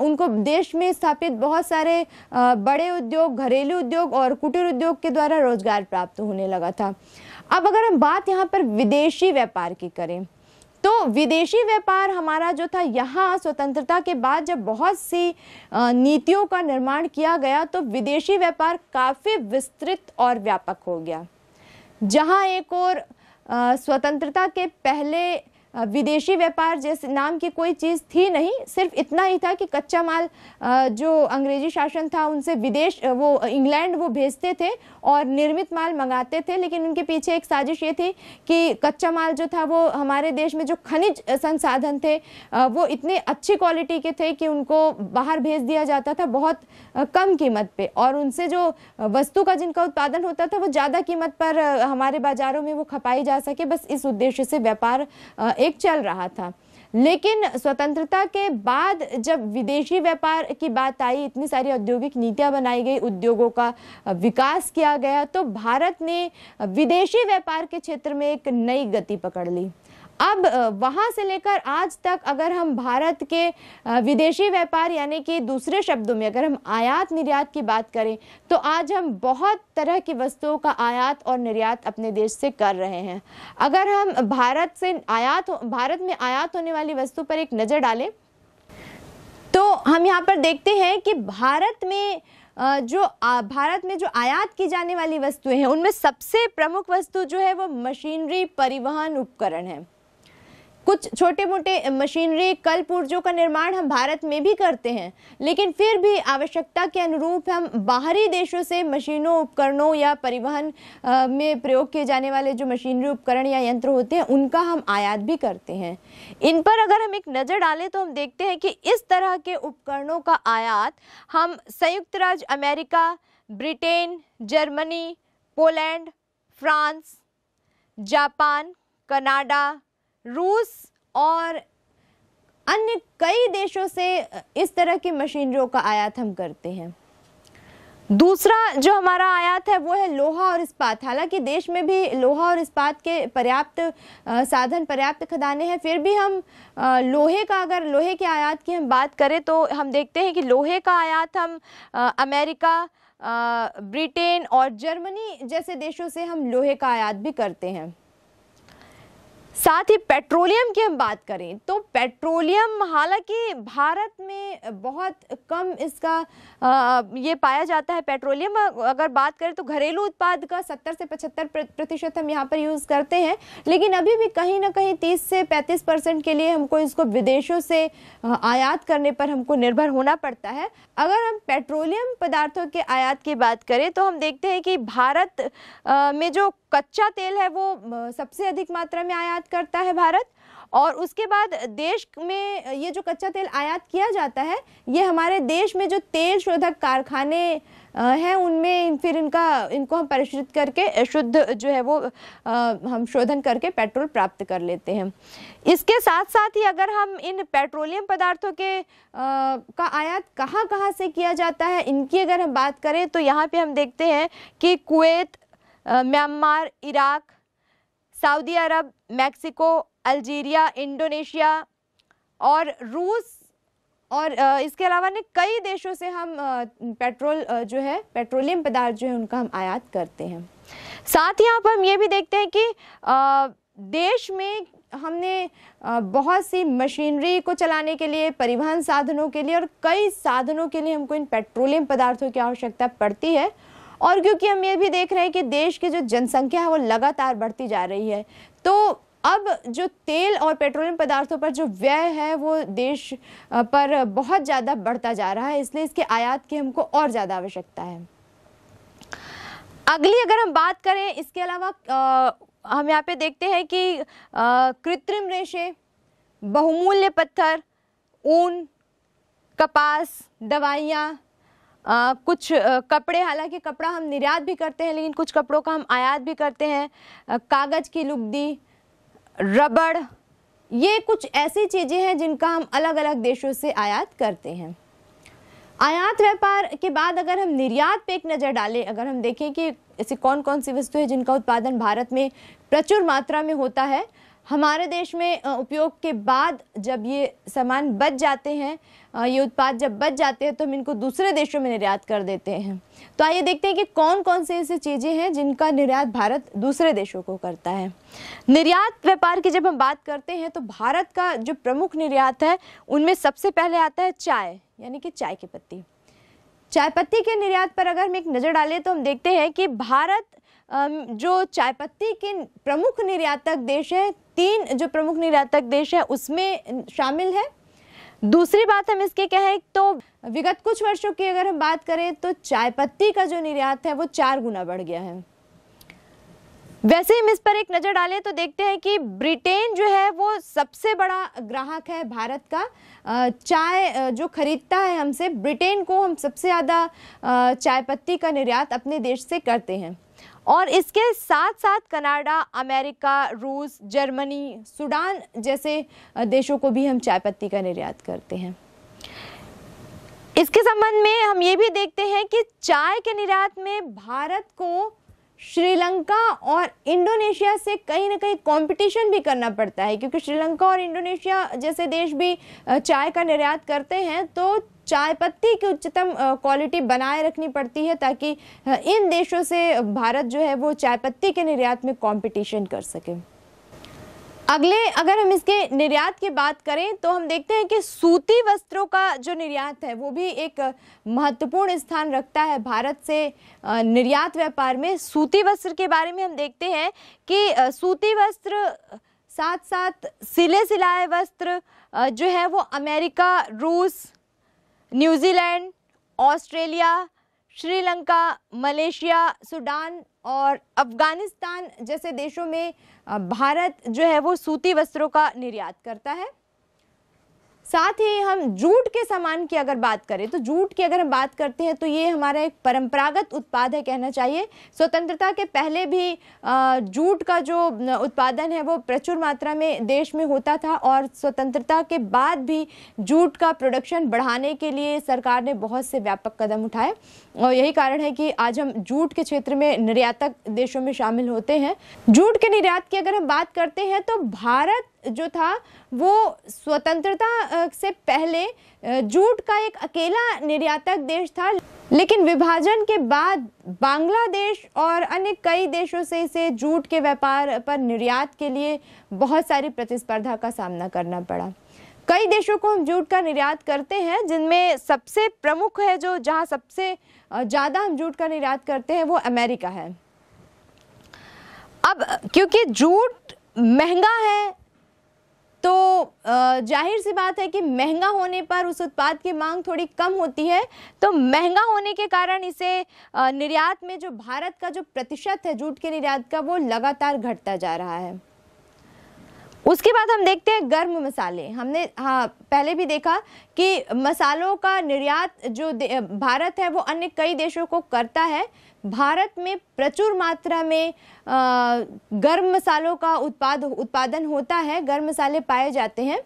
उनको देश में स्थापित बहुत सारे बड़े उद्योग घरेलू उद्योग और कुटीर कुटीर उद्योग के द्वारा रोजगार प्राप्त होने लगा था अब अगर हम बात यहाँ पर विदेशी व्यापार की करें तो विदेशी व्यापार हमारा जो था यहाँ स्वतंत्रता के बाद जब बहुत सी नीतियों का निर्माण किया गया तो विदेशी व्यापार काफ़ी विस्तृत और व्यापक हो गया जहाँ एक और स्वतंत्रता के पहले विदेशी व्यापार जैसे नाम की कोई चीज़ थी नहीं सिर्फ इतना ही था कि कच्चा माल जो अंग्रेजी शासन था उनसे विदेश वो इंग्लैंड वो भेजते थे और निर्मित माल मंगाते थे लेकिन उनके पीछे एक साजिश ये थी कि कच्चा माल जो था वो हमारे देश में जो खनिज संसाधन थे वो इतने अच्छी क्वालिटी के थे कि उनको बाहर भेज दिया जाता था बहुत कम कीमत पे और उनसे जो वस्तु का जिनका उत्पादन होता था वो ज़्यादा कीमत पर हमारे बाज़ारों में वो खपाई जा सके बस इस उद्देश्य से व्यापार एक एक चल रहा था लेकिन स्वतंत्रता के बाद जब विदेशी व्यापार की बात आई इतनी सारी औद्योगिक नीतियां बनाई गई उद्योगों का विकास किया गया तो भारत ने विदेशी व्यापार के क्षेत्र में एक नई गति पकड़ ली अब वहाँ से लेकर आज तक अगर हम भारत के विदेशी व्यापार यानी कि दूसरे शब्दों में अगर हम आयात निर्यात की बात करें तो आज हम बहुत तरह की वस्तुओं का आयात और निर्यात अपने देश से कर रहे हैं अगर हम भारत से आयात भारत में आयात होने वाली वस्तु पर एक नज़र डालें तो हम यहाँ पर देखते हैं कि भारत में जो भारत में जो आयात की जाने वाली वस्तुएं हैं उनमें सबसे प्रमुख वस्तु जो है वो मशीनरी परिवहन उपकरण है कुछ छोटे मोटे मशीनरी कल पुर्जों का निर्माण हम भारत में भी करते हैं लेकिन फिर भी आवश्यकता के अनुरूप हम बाहरी देशों से मशीनों उपकरणों या परिवहन में प्रयोग किए जाने वाले जो मशीनरी उपकरण या यंत्र होते हैं उनका हम आयात भी करते हैं इन पर अगर हम एक नज़र डालें तो हम देखते हैं कि इस तरह के उपकरणों का आयात हम संयुक्त राज्य America Britain Germany Poland France Japan Canada रूस और अन्य कई देशों से इस तरह की मशीनरियों का आयात हम करते हैं दूसरा जो हमारा आयात है वो है लोहा और इस्पात हालांकि देश में भी लोहा और इस्पात के पर्याप्त साधन पर्याप्त खदाने हैं फिर भी हम लोहे का अगर लोहे के आयात की हम बात करें तो हम देखते हैं कि लोहे का आयात हम अमेरिका ब्रिटेन और जर्मनी जैसे देशों से हम लोहे का आयात भी करते हैं साथ ही पेट्रोलियम की हम बात करें तो पेट्रोलियम हालांकि भारत में बहुत कम इसका आ, ये पाया जाता है पेट्रोलियम अगर बात करें तो घरेलू उत्पाद का 70 से 75 प्रतिशत हम यहाँ पर यूज़ करते हैं लेकिन अभी भी कहीं ना कहीं 30 से 35 परसेंट के लिए हमको इसको विदेशों से आयात करने पर हमको निर्भर होना पड़ता है अगर हम पेट्रोलियम पदार्थों के आयात की बात करें तो हम देखते हैं कि भारत आ, में जो कच्चा तेल है वो सबसे अधिक मात्रा में आयात आयात करता है भारत और उसके बाद देश में ये जो कच्चा तेल आयात किया जाता है ये हमारे देश में जो तेल शोधक कारखाने हैं उनमें फिर इनका इनको हम परिशुद्ध करके शुद्ध जो है वो हम शोधन करके पेट्रोल प्राप्त कर लेते हैं इसके साथ साथ ही अगर हम इन पेट्रोलियम पदार्थों के आ, का आयात कहाँ कहाँ से किया जाता है इनकी अगर हम बात करें तो यहाँ पे हम देखते हैं कि कुवैत म्यांमार इराक़ सऊदी अरब मैक्सिको अल्जीरिया इंडोनेशिया और रूस और इसके अलावा ने कई देशों से हम पेट्रोल जो है पेट्रोलियम पदार्थ जो है उनका हम आयात करते हैं साथ ही आप हम ये भी देखते हैं कि देश में हमने बहुत सी मशीनरी को चलाने के लिए परिवहन साधनों के लिए और कई साधनों के लिए हमको इन पेट्रोलियम पदार्थों की आवश्यकता पड़ती है और क्योंकि हम ये भी देख रहे हैं कि देश की जो जनसंख्या है वो लगातार बढ़ती जा रही है तो अब जो तेल और पेट्रोलियम पदार्थों पर जो व्यय है वो देश पर बहुत ज़्यादा बढ़ता जा रहा है इसलिए इसके आयात की हमको और ज़्यादा आवश्यकता है अगली अगर हम बात करें इसके अलावा आ, हम यहाँ पे देखते हैं कि कृत्रिम रेशे बहुमूल्य पत्थर ऊन कपास दवाइयाँ आ, कुछ आ, कपड़े हालांकि कपड़ा हम निर्यात भी करते हैं लेकिन कुछ कपड़ों का हम आयात भी करते हैं कागज़ की लुगदी रबड़ ये कुछ ऐसी चीज़ें हैं जिनका हम अलग अलग देशों से आयात करते हैं आयात व्यापार के बाद अगर हम निर्यात पे एक नज़र डालें अगर हम देखें कि ऐसी कौन कौन सी वस्तु है जिनका उत्पादन भारत में प्रचुर मात्रा में होता है हमारे देश में उपयोग के बाद जब ये सामान बच जाते हैं ये उत्पाद जब बच जाते हैं तो हम इनको दूसरे देशों में निर्यात कर देते हैं तो आइए देखते हैं कि कौन कौन से ऐसी चीज़ें हैं जिनका निर्यात भारत दूसरे देशों को करता है निर्यात व्यापार की जब हम बात करते हैं तो भारत का जो प्रमुख निर्यात है उनमें सबसे पहले आता है चाय यानी कि चाय की पत्ती चाय पत्ती के निर्यात पर अगर हम एक नज़र डालें तो हम देखते हैं कि भारत जो चाय पत्ती के प्रमुख निर्यातक देश हैं तीन जो प्रमुख निर्यातक देश हैं उसमें शामिल है दूसरी बात हम इसके कहें तो विगत कुछ वर्षों की अगर हम बात करें तो चाय पत्ती का जो निर्यात है वो चार गुना बढ़ गया है वैसे हम इस पर एक नज़र डालें तो देखते हैं कि ब्रिटेन जो है वो सबसे बड़ा ग्राहक है भारत का चाय जो खरीदता है हमसे ब्रिटेन को हम सबसे ज़्यादा चाय पत्ती का निर्यात अपने देश से करते हैं और इसके साथ साथ कनाडा अमेरिका रूस जर्मनी सूडान जैसे देशों को भी हम चाय पत्ती का निर्यात करते हैं इसके संबंध में हम ये भी देखते हैं कि चाय के निर्यात में भारत को श्रीलंका और इंडोनेशिया से कहीं ना कहीं कंपटीशन भी करना पड़ता है क्योंकि श्रीलंका और इंडोनेशिया जैसे देश भी चाय का निर्यात करते हैं तो चाय पत्ती की उच्चतम क्वालिटी बनाए रखनी पड़ती है ताकि इन देशों से भारत जो है वो चाय पत्ती के निर्यात में कंपटीशन कर सके अगले अगर हम इसके निर्यात की बात करें तो हम देखते हैं कि सूती वस्त्रों का जो निर्यात है वो भी एक महत्वपूर्ण स्थान रखता है भारत से निर्यात व्यापार में सूती वस्त्र के बारे में हम देखते हैं कि सूती वस्त्र साथ साथ सिले सिलाए वस्त्र जो है वो अमेरिका रूस New Zealand Australia Sri Lanka Malaysia Sudan और अफ़गानिस्तान जैसे देशों में भारत जो है वो सूती वस्त्रों का निर्यात करता है साथ ही हम जूट के सामान की अगर बात करें तो जूट की अगर हम बात करते हैं तो ये हमारा एक परंपरागत उत्पाद है कहना चाहिए स्वतंत्रता के पहले भी जूट का जो उत्पादन है वो प्रचुर मात्रा में देश में होता था और स्वतंत्रता के बाद भी जूट का प्रोडक्शन बढ़ाने के लिए सरकार ने बहुत से व्यापक कदम उठाए और यही कारण है कि आज हम जूट के क्षेत्र में निर्यातक देशों में शामिल होते हैं जूट के निर्यात की अगर हम बात करते हैं तो भारत जो था वो स्वतंत्रता से पहले जूट का एक अकेला निर्यातक देश था लेकिन विभाजन के बाद बांग्लादेश और अन्य कई देशों से इसे जूट के व्यापार पर निर्यात के लिए बहुत सारी प्रतिस्पर्धा का सामना करना पड़ा कई देशों को हम जूट का निर्यात करते हैं जिनमें सबसे प्रमुख है जो जहां सबसे ज़्यादा हम जूट का निर्यात करते हैं वो अमेरिका है अब क्योंकि जूट महंगा है तो जाहिर सी बात है कि महंगा होने पर उस उत्पाद की मांग थोड़ी कम होती है तो महंगा होने के कारण इसे निर्यात में जो भारत का जो प्रतिशत है जूट के निर्यात का वो लगातार घटता जा रहा है उसके बाद हम देखते हैं गर्म मसाले हमने हाँ पहले भी देखा कि मसालों का निर्यात जो भारत है वो अन्य कई देशों को करता है भारत में प्रचुर मात्रा में गर्म मसालों का उत्पाद उत्पादन होता है गर्म मसाले पाए जाते हैं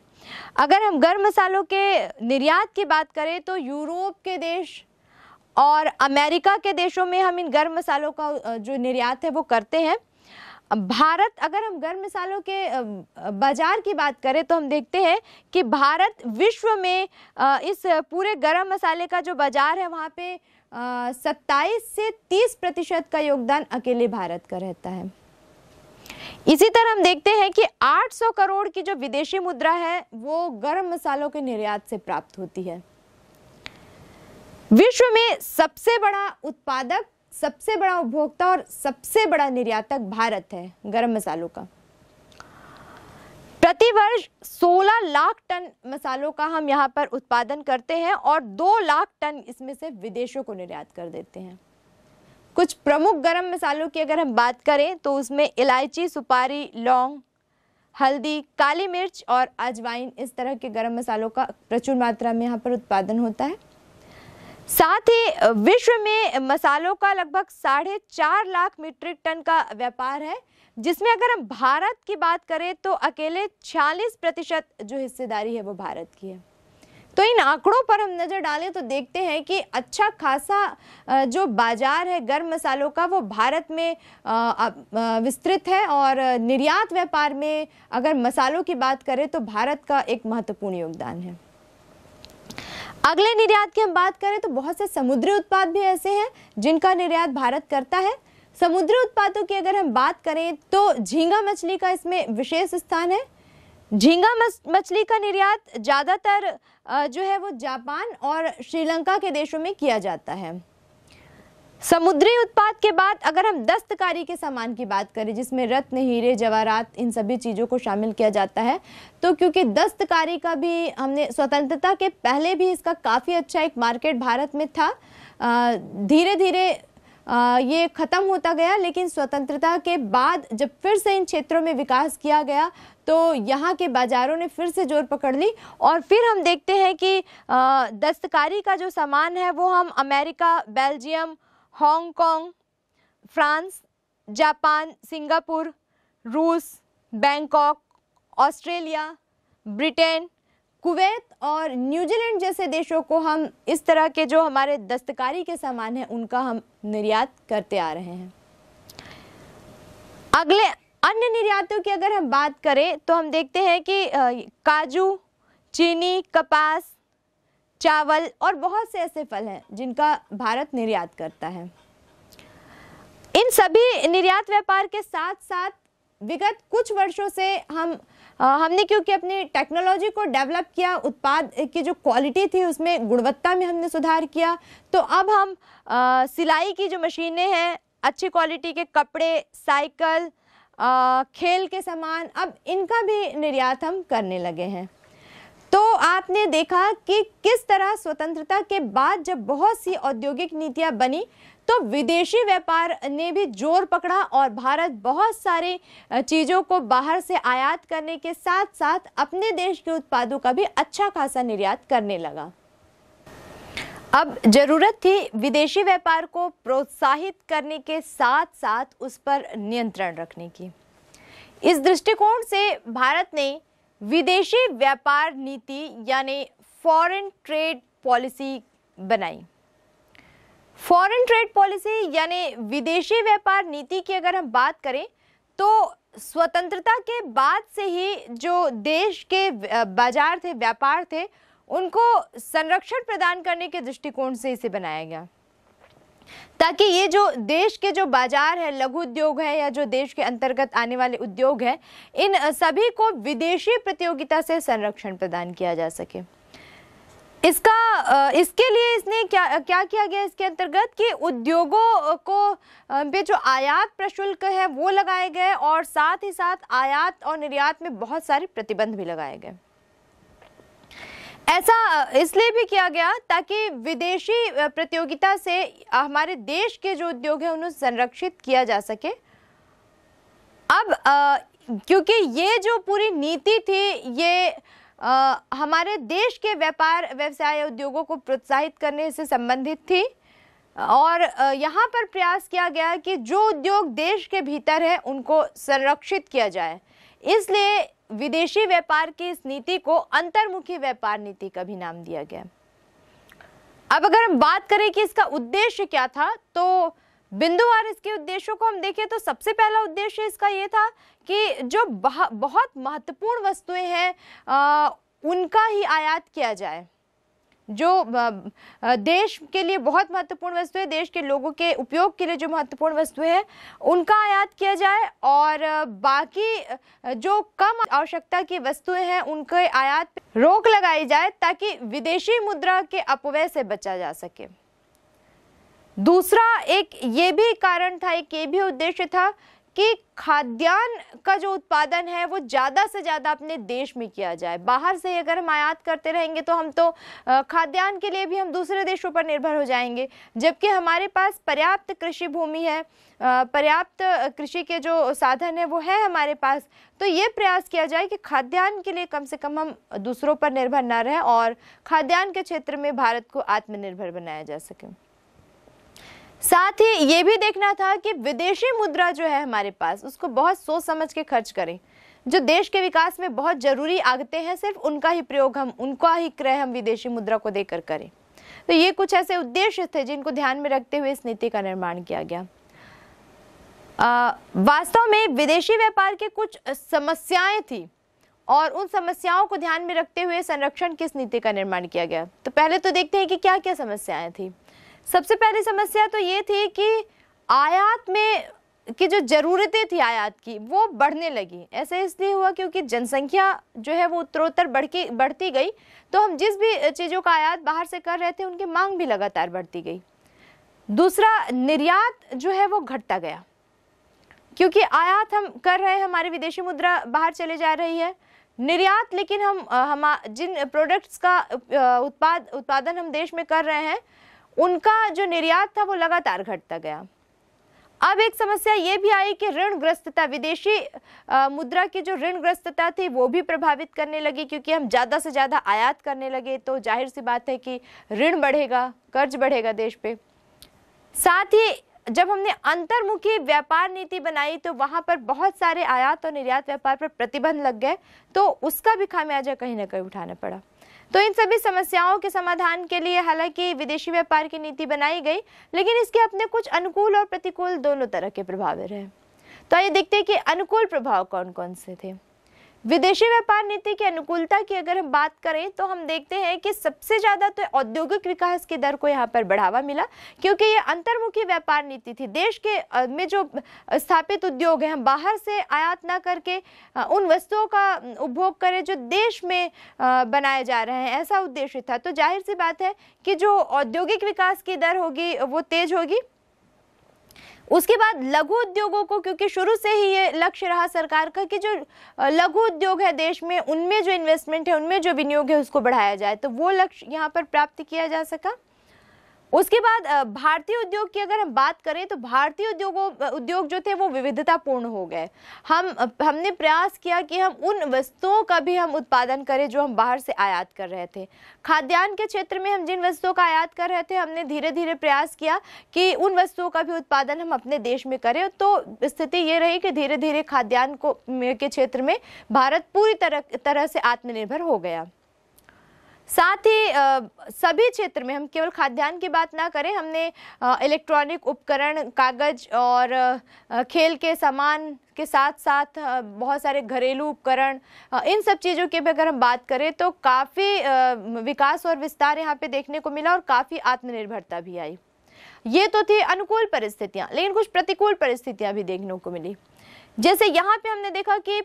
अगर हम गर्म मसालों के निर्यात की बात करें तो यूरोप के देश और अमेरिका के देशों में हम इन गर्म मसालों का जो निर्यात है वो करते हैं भारत अगर हम गर्म मसालों के बाज़ार की बात करें तो हम देखते हैं कि भारत विश्व में इस पूरे गर्म मसाले का जो बाज़ार है वहाँ पे सत्ताईस से तीस प्रतिशत का योगदान अकेले भारत का रहता है इसी तरह हम देखते हैं कि 800 करोड़ की जो विदेशी मुद्रा है वो गर्म मसालों के निर्यात से प्राप्त होती है विश्व में सबसे बड़ा उत्पादक सबसे बड़ा उपभोक्ता और सबसे बड़ा निर्यातक भारत है गर्म मसालों का प्रतिवर्ष 16 लाख टन मसालों का हम यहाँ पर उत्पादन करते हैं और 2 लाख टन इसमें से विदेशों को निर्यात कर देते हैं कुछ प्रमुख गरम मसालों की अगर हम बात करें तो उसमें इलायची सुपारी लौंग हल्दी काली मिर्च और अजवाइन इस तरह के गरम मसालों का प्रचुर मात्रा में यहाँ पर उत्पादन होता है साथ ही विश्व में मसालों का लगभग साढ़े चार लाख मीट्रिक टन का व्यापार है जिसमें अगर हम भारत की बात करें तो अकेले 46 प्रतिशत जो हिस्सेदारी है वो भारत की है तो इन आंकड़ों पर हम नज़र डालें तो देखते हैं कि अच्छा खासा जो बाज़ार है गर्म मसालों का वो भारत में विस्तृत है और निर्यात व्यापार में अगर मसालों की बात करें तो भारत का एक महत्वपूर्ण योगदान है अगले निर्यात की हम बात करें तो बहुत से समुद्री उत्पाद भी ऐसे हैं जिनका निर्यात भारत करता है समुद्री उत्पादों की अगर हम बात करें तो झींगा मछली का इसमें विशेष स्थान है झींगा मछली का निर्यात ज़्यादातर जो है वो जापान और श्रीलंका के देशों में किया जाता है समुद्री उत्पाद के बाद अगर हम दस्तकारी के सामान की बात करें जिसमें रत्न हीरे जवाहरात इन सभी चीज़ों को शामिल किया जाता है तो क्योंकि दस्तकारी का भी हमने स्वतंत्रता के पहले भी इसका काफ़ी अच्छा एक मार्केट भारत में था धीरे धीरे ये ख़त्म होता गया लेकिन स्वतंत्रता के बाद जब फिर से इन क्षेत्रों में विकास किया गया तो यहाँ के बाज़ारों ने फिर से जोर पकड़ ली और फिर हम देखते हैं कि दस्तकारी का जो सामान है वो हम America Belgium Hong Kong France Japan Singapore रूस बैंकॉक ऑस्ट्रेलिया ब्रिटेन कुवैत और न्यूजीलैंड जैसे देशों को हम इस तरह के जो हमारे दस्तकारी के सामान हैं उनका हम निर्यात करते आ रहे हैं अगले अन्य निर्यातों की अगर हम बात करें तो हम देखते हैं कि काजू चीनी कपास चावल और बहुत से ऐसे फल हैं जिनका भारत निर्यात करता है इन सभी निर्यात व्यापार के साथ साथ विगत कुछ वर्षों से हम आ, हमने क्योंकि अपनी टेक्नोलॉजी को डेवलप किया उत्पाद की जो क्वालिटी थी उसमें गुणवत्ता में हमने सुधार किया तो अब हम आ, सिलाई की जो मशीनें हैं अच्छी क्वालिटी के कपड़े साइकिल खेल के सामान अब इनका भी निर्यात हम करने लगे हैं तो आपने देखा कि किस तरह स्वतंत्रता के बाद जब बहुत सी औद्योगिक नीतियां बनी तो विदेशी व्यापार ने भी जोर पकड़ा और भारत बहुत सारे चीज़ों को बाहर से आयात करने के साथ साथ अपने देश के उत्पादों का भी अच्छा खासा निर्यात करने लगा अब जरूरत थी विदेशी व्यापार को प्रोत्साहित करने के साथ साथ उस पर नियंत्रण रखने की इस दृष्टिकोण से भारत ने विदेशी व्यापार नीति यानी फॉरेन ट्रेड पॉलिसी बनाई फॉरेन ट्रेड पॉलिसी यानी विदेशी व्यापार नीति की अगर हम बात करें तो स्वतंत्रता के बाद से ही जो देश के बाजार थे व्यापार थे उनको संरक्षण प्रदान करने के दृष्टिकोण से इसे बनाया गया ताकि ये जो देश के जो बाजार है लघु उद्योग है या जो देश के अंतर्गत आने वाले उद्योग हैं इन सभी को विदेशी प्रतियोगिता से संरक्षण प्रदान किया जा सके इसका इसके लिए इसने क्या क्या किया गया इसके अंतर्गत कि उद्योगों को पे जो आयात प्रशुल्क है वो लगाए गए और साथ ही साथ आयात और निर्यात में बहुत सारे प्रतिबंध भी लगाए गए ऐसा इसलिए भी किया गया ताकि विदेशी प्रतियोगिता से हमारे देश के जो उद्योग हैं उन्हें संरक्षित किया जा सके अब क्योंकि ये जो पूरी नीति थी ये आ, हमारे देश के व्यापार व्यवसाय उद्योगों को प्रोत्साहित करने से संबंधित थी और यहाँ पर प्रयास किया गया कि जो उद्योग देश के भीतर है उनको संरक्षित किया जाए इसलिए विदेशी व्यापार की इस नीति को अंतर्मुखी व्यापार नीति का भी नाम दिया गया अब अगर हम बात करें कि इसका उद्देश्य क्या था तो बिंदुवार इसके उद्देश्यों को हम देखें तो सबसे पहला उद्देश्य इसका ये था कि जो बहुत महत्वपूर्ण वस्तुएं हैं उनका ही आयात किया जाए जो देश के लिए बहुत महत्वपूर्ण वस्तु है देश के लोगों के उपयोग के लिए जो महत्वपूर्ण वस्तु है उनका आयात किया जाए और बाकी जो कम आवश्यकता की वस्तुएं हैं उनके आयात पर रोक लगाई जाए ताकि विदेशी मुद्रा के अपव्यय से बचा जा सके दूसरा एक ये भी कारण था एक ये भी उद्देश्य था कि खाद्यान्न का जो उत्पादन है वो ज़्यादा से ज़्यादा अपने देश में किया जाए बाहर से अगर हम आयात करते रहेंगे तो हम तो खाद्यान्न के लिए भी हम दूसरे देशों पर निर्भर हो जाएंगे जबकि हमारे पास पर्याप्त कृषि भूमि है पर्याप्त कृषि के जो साधन है वो है हमारे पास तो ये प्रयास किया जाए कि खाद्यान्न के लिए कम से कम हम दूसरों पर निर्भर ना रहें और खाद्यान्न के क्षेत्र में भारत को आत्मनिर्भर बनाया जा सके साथ ही ये भी देखना था कि विदेशी मुद्रा जो है हमारे पास उसको बहुत सोच समझ के खर्च करें जो देश के विकास में बहुत जरूरी आगते हैं सिर्फ उनका ही प्रयोग हम उनका ही क्रय हम विदेशी मुद्रा को देकर करें तो ये कुछ ऐसे उद्देश्य थे जिनको ध्यान में रखते हुए इस नीति का निर्माण किया गया वास्तव में विदेशी व्यापार के कुछ समस्याएं थी और उन समस्याओं को ध्यान में रखते हुए संरक्षण किस नीति का निर्माण किया गया तो पहले तो देखते हैं कि क्या क्या समस्याएं थी सबसे पहली समस्या तो ये थी कि आयात में की जो ज़रूरतें थी आयात की वो बढ़ने लगी ऐसे इसलिए हुआ क्योंकि जनसंख्या जो है वो उत्तरोत्तर के बढ़ती गई तो हम जिस भी चीज़ों का आयात बाहर से कर रहे थे उनकी मांग भी लगातार बढ़ती गई दूसरा निर्यात जो है वो घटता गया क्योंकि आयात हम कर रहे हैं हमारी विदेशी मुद्रा बाहर चले जा रही है निर्यात लेकिन हम हम जिन प्रोडक्ट्स का उत्पाद उत्पादन हम देश में कर रहे हैं उनका जो निर्यात था वो लगातार घटता गया अब एक समस्या ये भी आई कि ऋणग्रस्तता विदेशी आ, मुद्रा की जो ऋणग्रस्तता थी वो भी प्रभावित करने लगी क्योंकि हम ज़्यादा से ज़्यादा आयात करने लगे तो जाहिर सी बात है कि ऋण बढ़ेगा कर्ज बढ़ेगा देश पे साथ ही जब हमने अंतर्मुखी व्यापार नीति बनाई तो वहाँ पर बहुत सारे आयात और निर्यात व्यापार पर प्रतिबंध लग गए तो उसका भी खामियाजा कहीं ना कहीं उठाना पड़ा तो इन सभी समस्याओं के समाधान के लिए हालांकि विदेशी व्यापार की नीति बनाई गई लेकिन इसके अपने कुछ अनुकूल और प्रतिकूल दोनों तरह के प्रभाव रहे तो आइए देखते हैं कि अनुकूल प्रभाव कौन कौन से थे विदेशी व्यापार नीति की अनुकूलता की अगर हम बात करें तो हम देखते हैं कि सबसे ज़्यादा तो औद्योगिक विकास की दर को यहाँ पर बढ़ावा मिला क्योंकि ये अंतर्मुखी व्यापार नीति थी देश के में जो स्थापित उद्योग हैं हम बाहर से आयात ना करके उन वस्तुओं का उपभोग करें जो देश में बनाए जा रहे हैं ऐसा उद्देश्य था तो जाहिर सी बात है कि जो औद्योगिक विकास की दर होगी वो तेज होगी उसके बाद लघु उद्योगों को क्योंकि शुरू से ही ये लक्ष्य रहा सरकार का कि जो लघु उद्योग है देश में उनमें जो इन्वेस्टमेंट है उनमें जो विनियोग है उसको बढ़ाया जाए तो वो लक्ष्य यहाँ पर प्राप्त किया जा सका उसके बाद भारतीय उद्योग की अगर हम बात करें तो भारतीय उद्योगों उद्योग जो थे वो विविधतापूर्ण हो गए हम हमने प्रयास किया कि हम उन वस्तुओं का भी हम उत्पादन करें जो हम बाहर से आयात कर रहे थे खाद्यान्न के क्षेत्र में हम जिन वस्तुओं का आयात कर रहे थे हमने धीरे धीरे प्रयास किया कि उन वस्तुओं का भी उत्पादन हम अपने देश में करें तो स्थिति ये रही कि धीरे धीरे खाद्यान्न को के क्षेत्र में भारत पूरी तरह तरह से आत्मनिर्भर हो गया साथ ही सभी क्षेत्र में हम केवल खाद्यान्न की बात ना करें हमने इलेक्ट्रॉनिक उपकरण कागज और खेल के सामान के साथ साथ बहुत सारे घरेलू उपकरण इन सब चीज़ों की भी अगर हम बात करें तो काफ़ी विकास और विस्तार यहाँ पे देखने को मिला और काफ़ी आत्मनिर्भरता भी आई ये तो थी अनुकूल परिस्थितियाँ लेकिन कुछ प्रतिकूल परिस्थितियाँ भी देखने को मिली जैसे यहाँ पे हमने देखा कि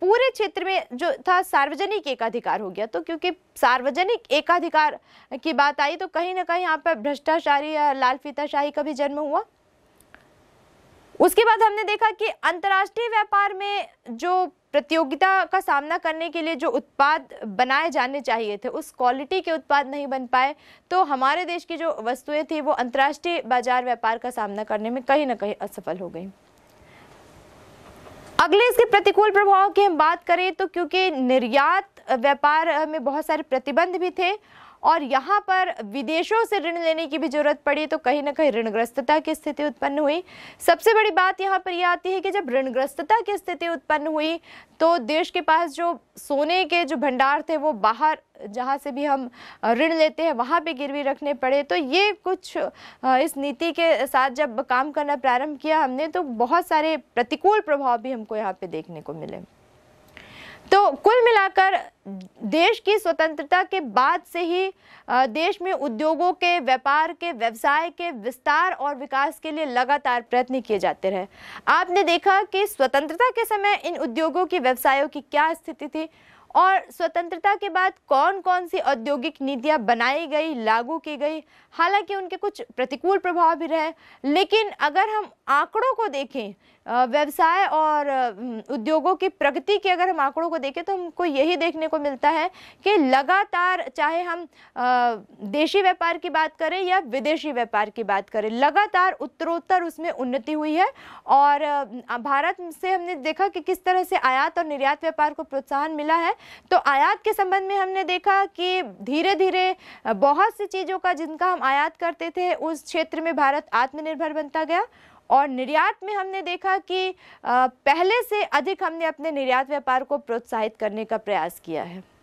पूरे क्षेत्र में जो था सार्वजनिक एकाधिकार हो गया तो क्योंकि सार्वजनिक एकाधिकार की बात आई तो कहीं ना कहीं यहाँ पर भ्रष्टाचारी या लाल फीताशाही का भी जन्म हुआ उसके बाद हमने देखा कि अंतर्राष्ट्रीय व्यापार में जो प्रतियोगिता का सामना करने के लिए जो उत्पाद बनाए जाने चाहिए थे उस क्वालिटी के उत्पाद नहीं बन पाए तो हमारे देश की जो वस्तुएं थी वो अंतर्राष्ट्रीय बाजार व्यापार का सामना करने में कहीं ना कहीं असफल हो गई अगले इसके प्रतिकूल प्रभाव की हम बात करें तो क्योंकि निर्यात व्यापार में बहुत सारे प्रतिबंध भी थे और यहाँ पर विदेशों से ऋण लेने की भी जरूरत पड़ी तो कहीं ना कहीं ऋणग्रस्तता की स्थिति उत्पन्न हुई सबसे बड़ी बात यहाँ पर यह आती है कि जब ऋणग्रस्तता की स्थिति उत्पन्न हुई तो देश के पास जो सोने के जो भंडार थे वो बाहर जहाँ से भी हम ऋण लेते हैं वहाँ पे गिरवी रखने पड़े तो ये कुछ इस नीति के साथ जब काम करना प्रारंभ किया हमने तो बहुत सारे प्रतिकूल प्रभाव भी हमको यहाँ पे देखने को मिले तो कुल मिलाकर देश की स्वतंत्रता के बाद से ही देश में उद्योगों के व्यापार के व्यवसाय के विस्तार और विकास के लिए लगातार प्रयत्न किए जाते रहे आपने देखा कि स्वतंत्रता के समय इन उद्योगों की व्यवसायों की क्या स्थिति थी और स्वतंत्रता के बाद कौन कौन सी औद्योगिक नीतियां बनाई गई लागू की गई हालांकि उनके कुछ प्रतिकूल प्रभाव भी रहे लेकिन अगर हम आंकड़ों को देखें व्यवसाय और उद्योगों की प्रगति के अगर हम आंकड़ों को देखें तो हमको यही देखने को मिलता है कि लगातार चाहे हम देशी व्यापार की बात करें या विदेशी व्यापार की बात करें लगातार उत्तरोत्तर उसमें उन्नति हुई है और भारत से हमने देखा कि किस तरह से आयात और निर्यात व्यापार को प्रोत्साहन मिला है तो आयात के संबंध में हमने देखा कि धीरे धीरे बहुत सी चीज़ों का जिनका हम आयात करते थे उस क्षेत्र में भारत आत्मनिर्भर बनता गया और निर्यात में हमने देखा कि पहले से अधिक हमने अपने निर्यात व्यापार को प्रोत्साहित करने का प्रयास किया है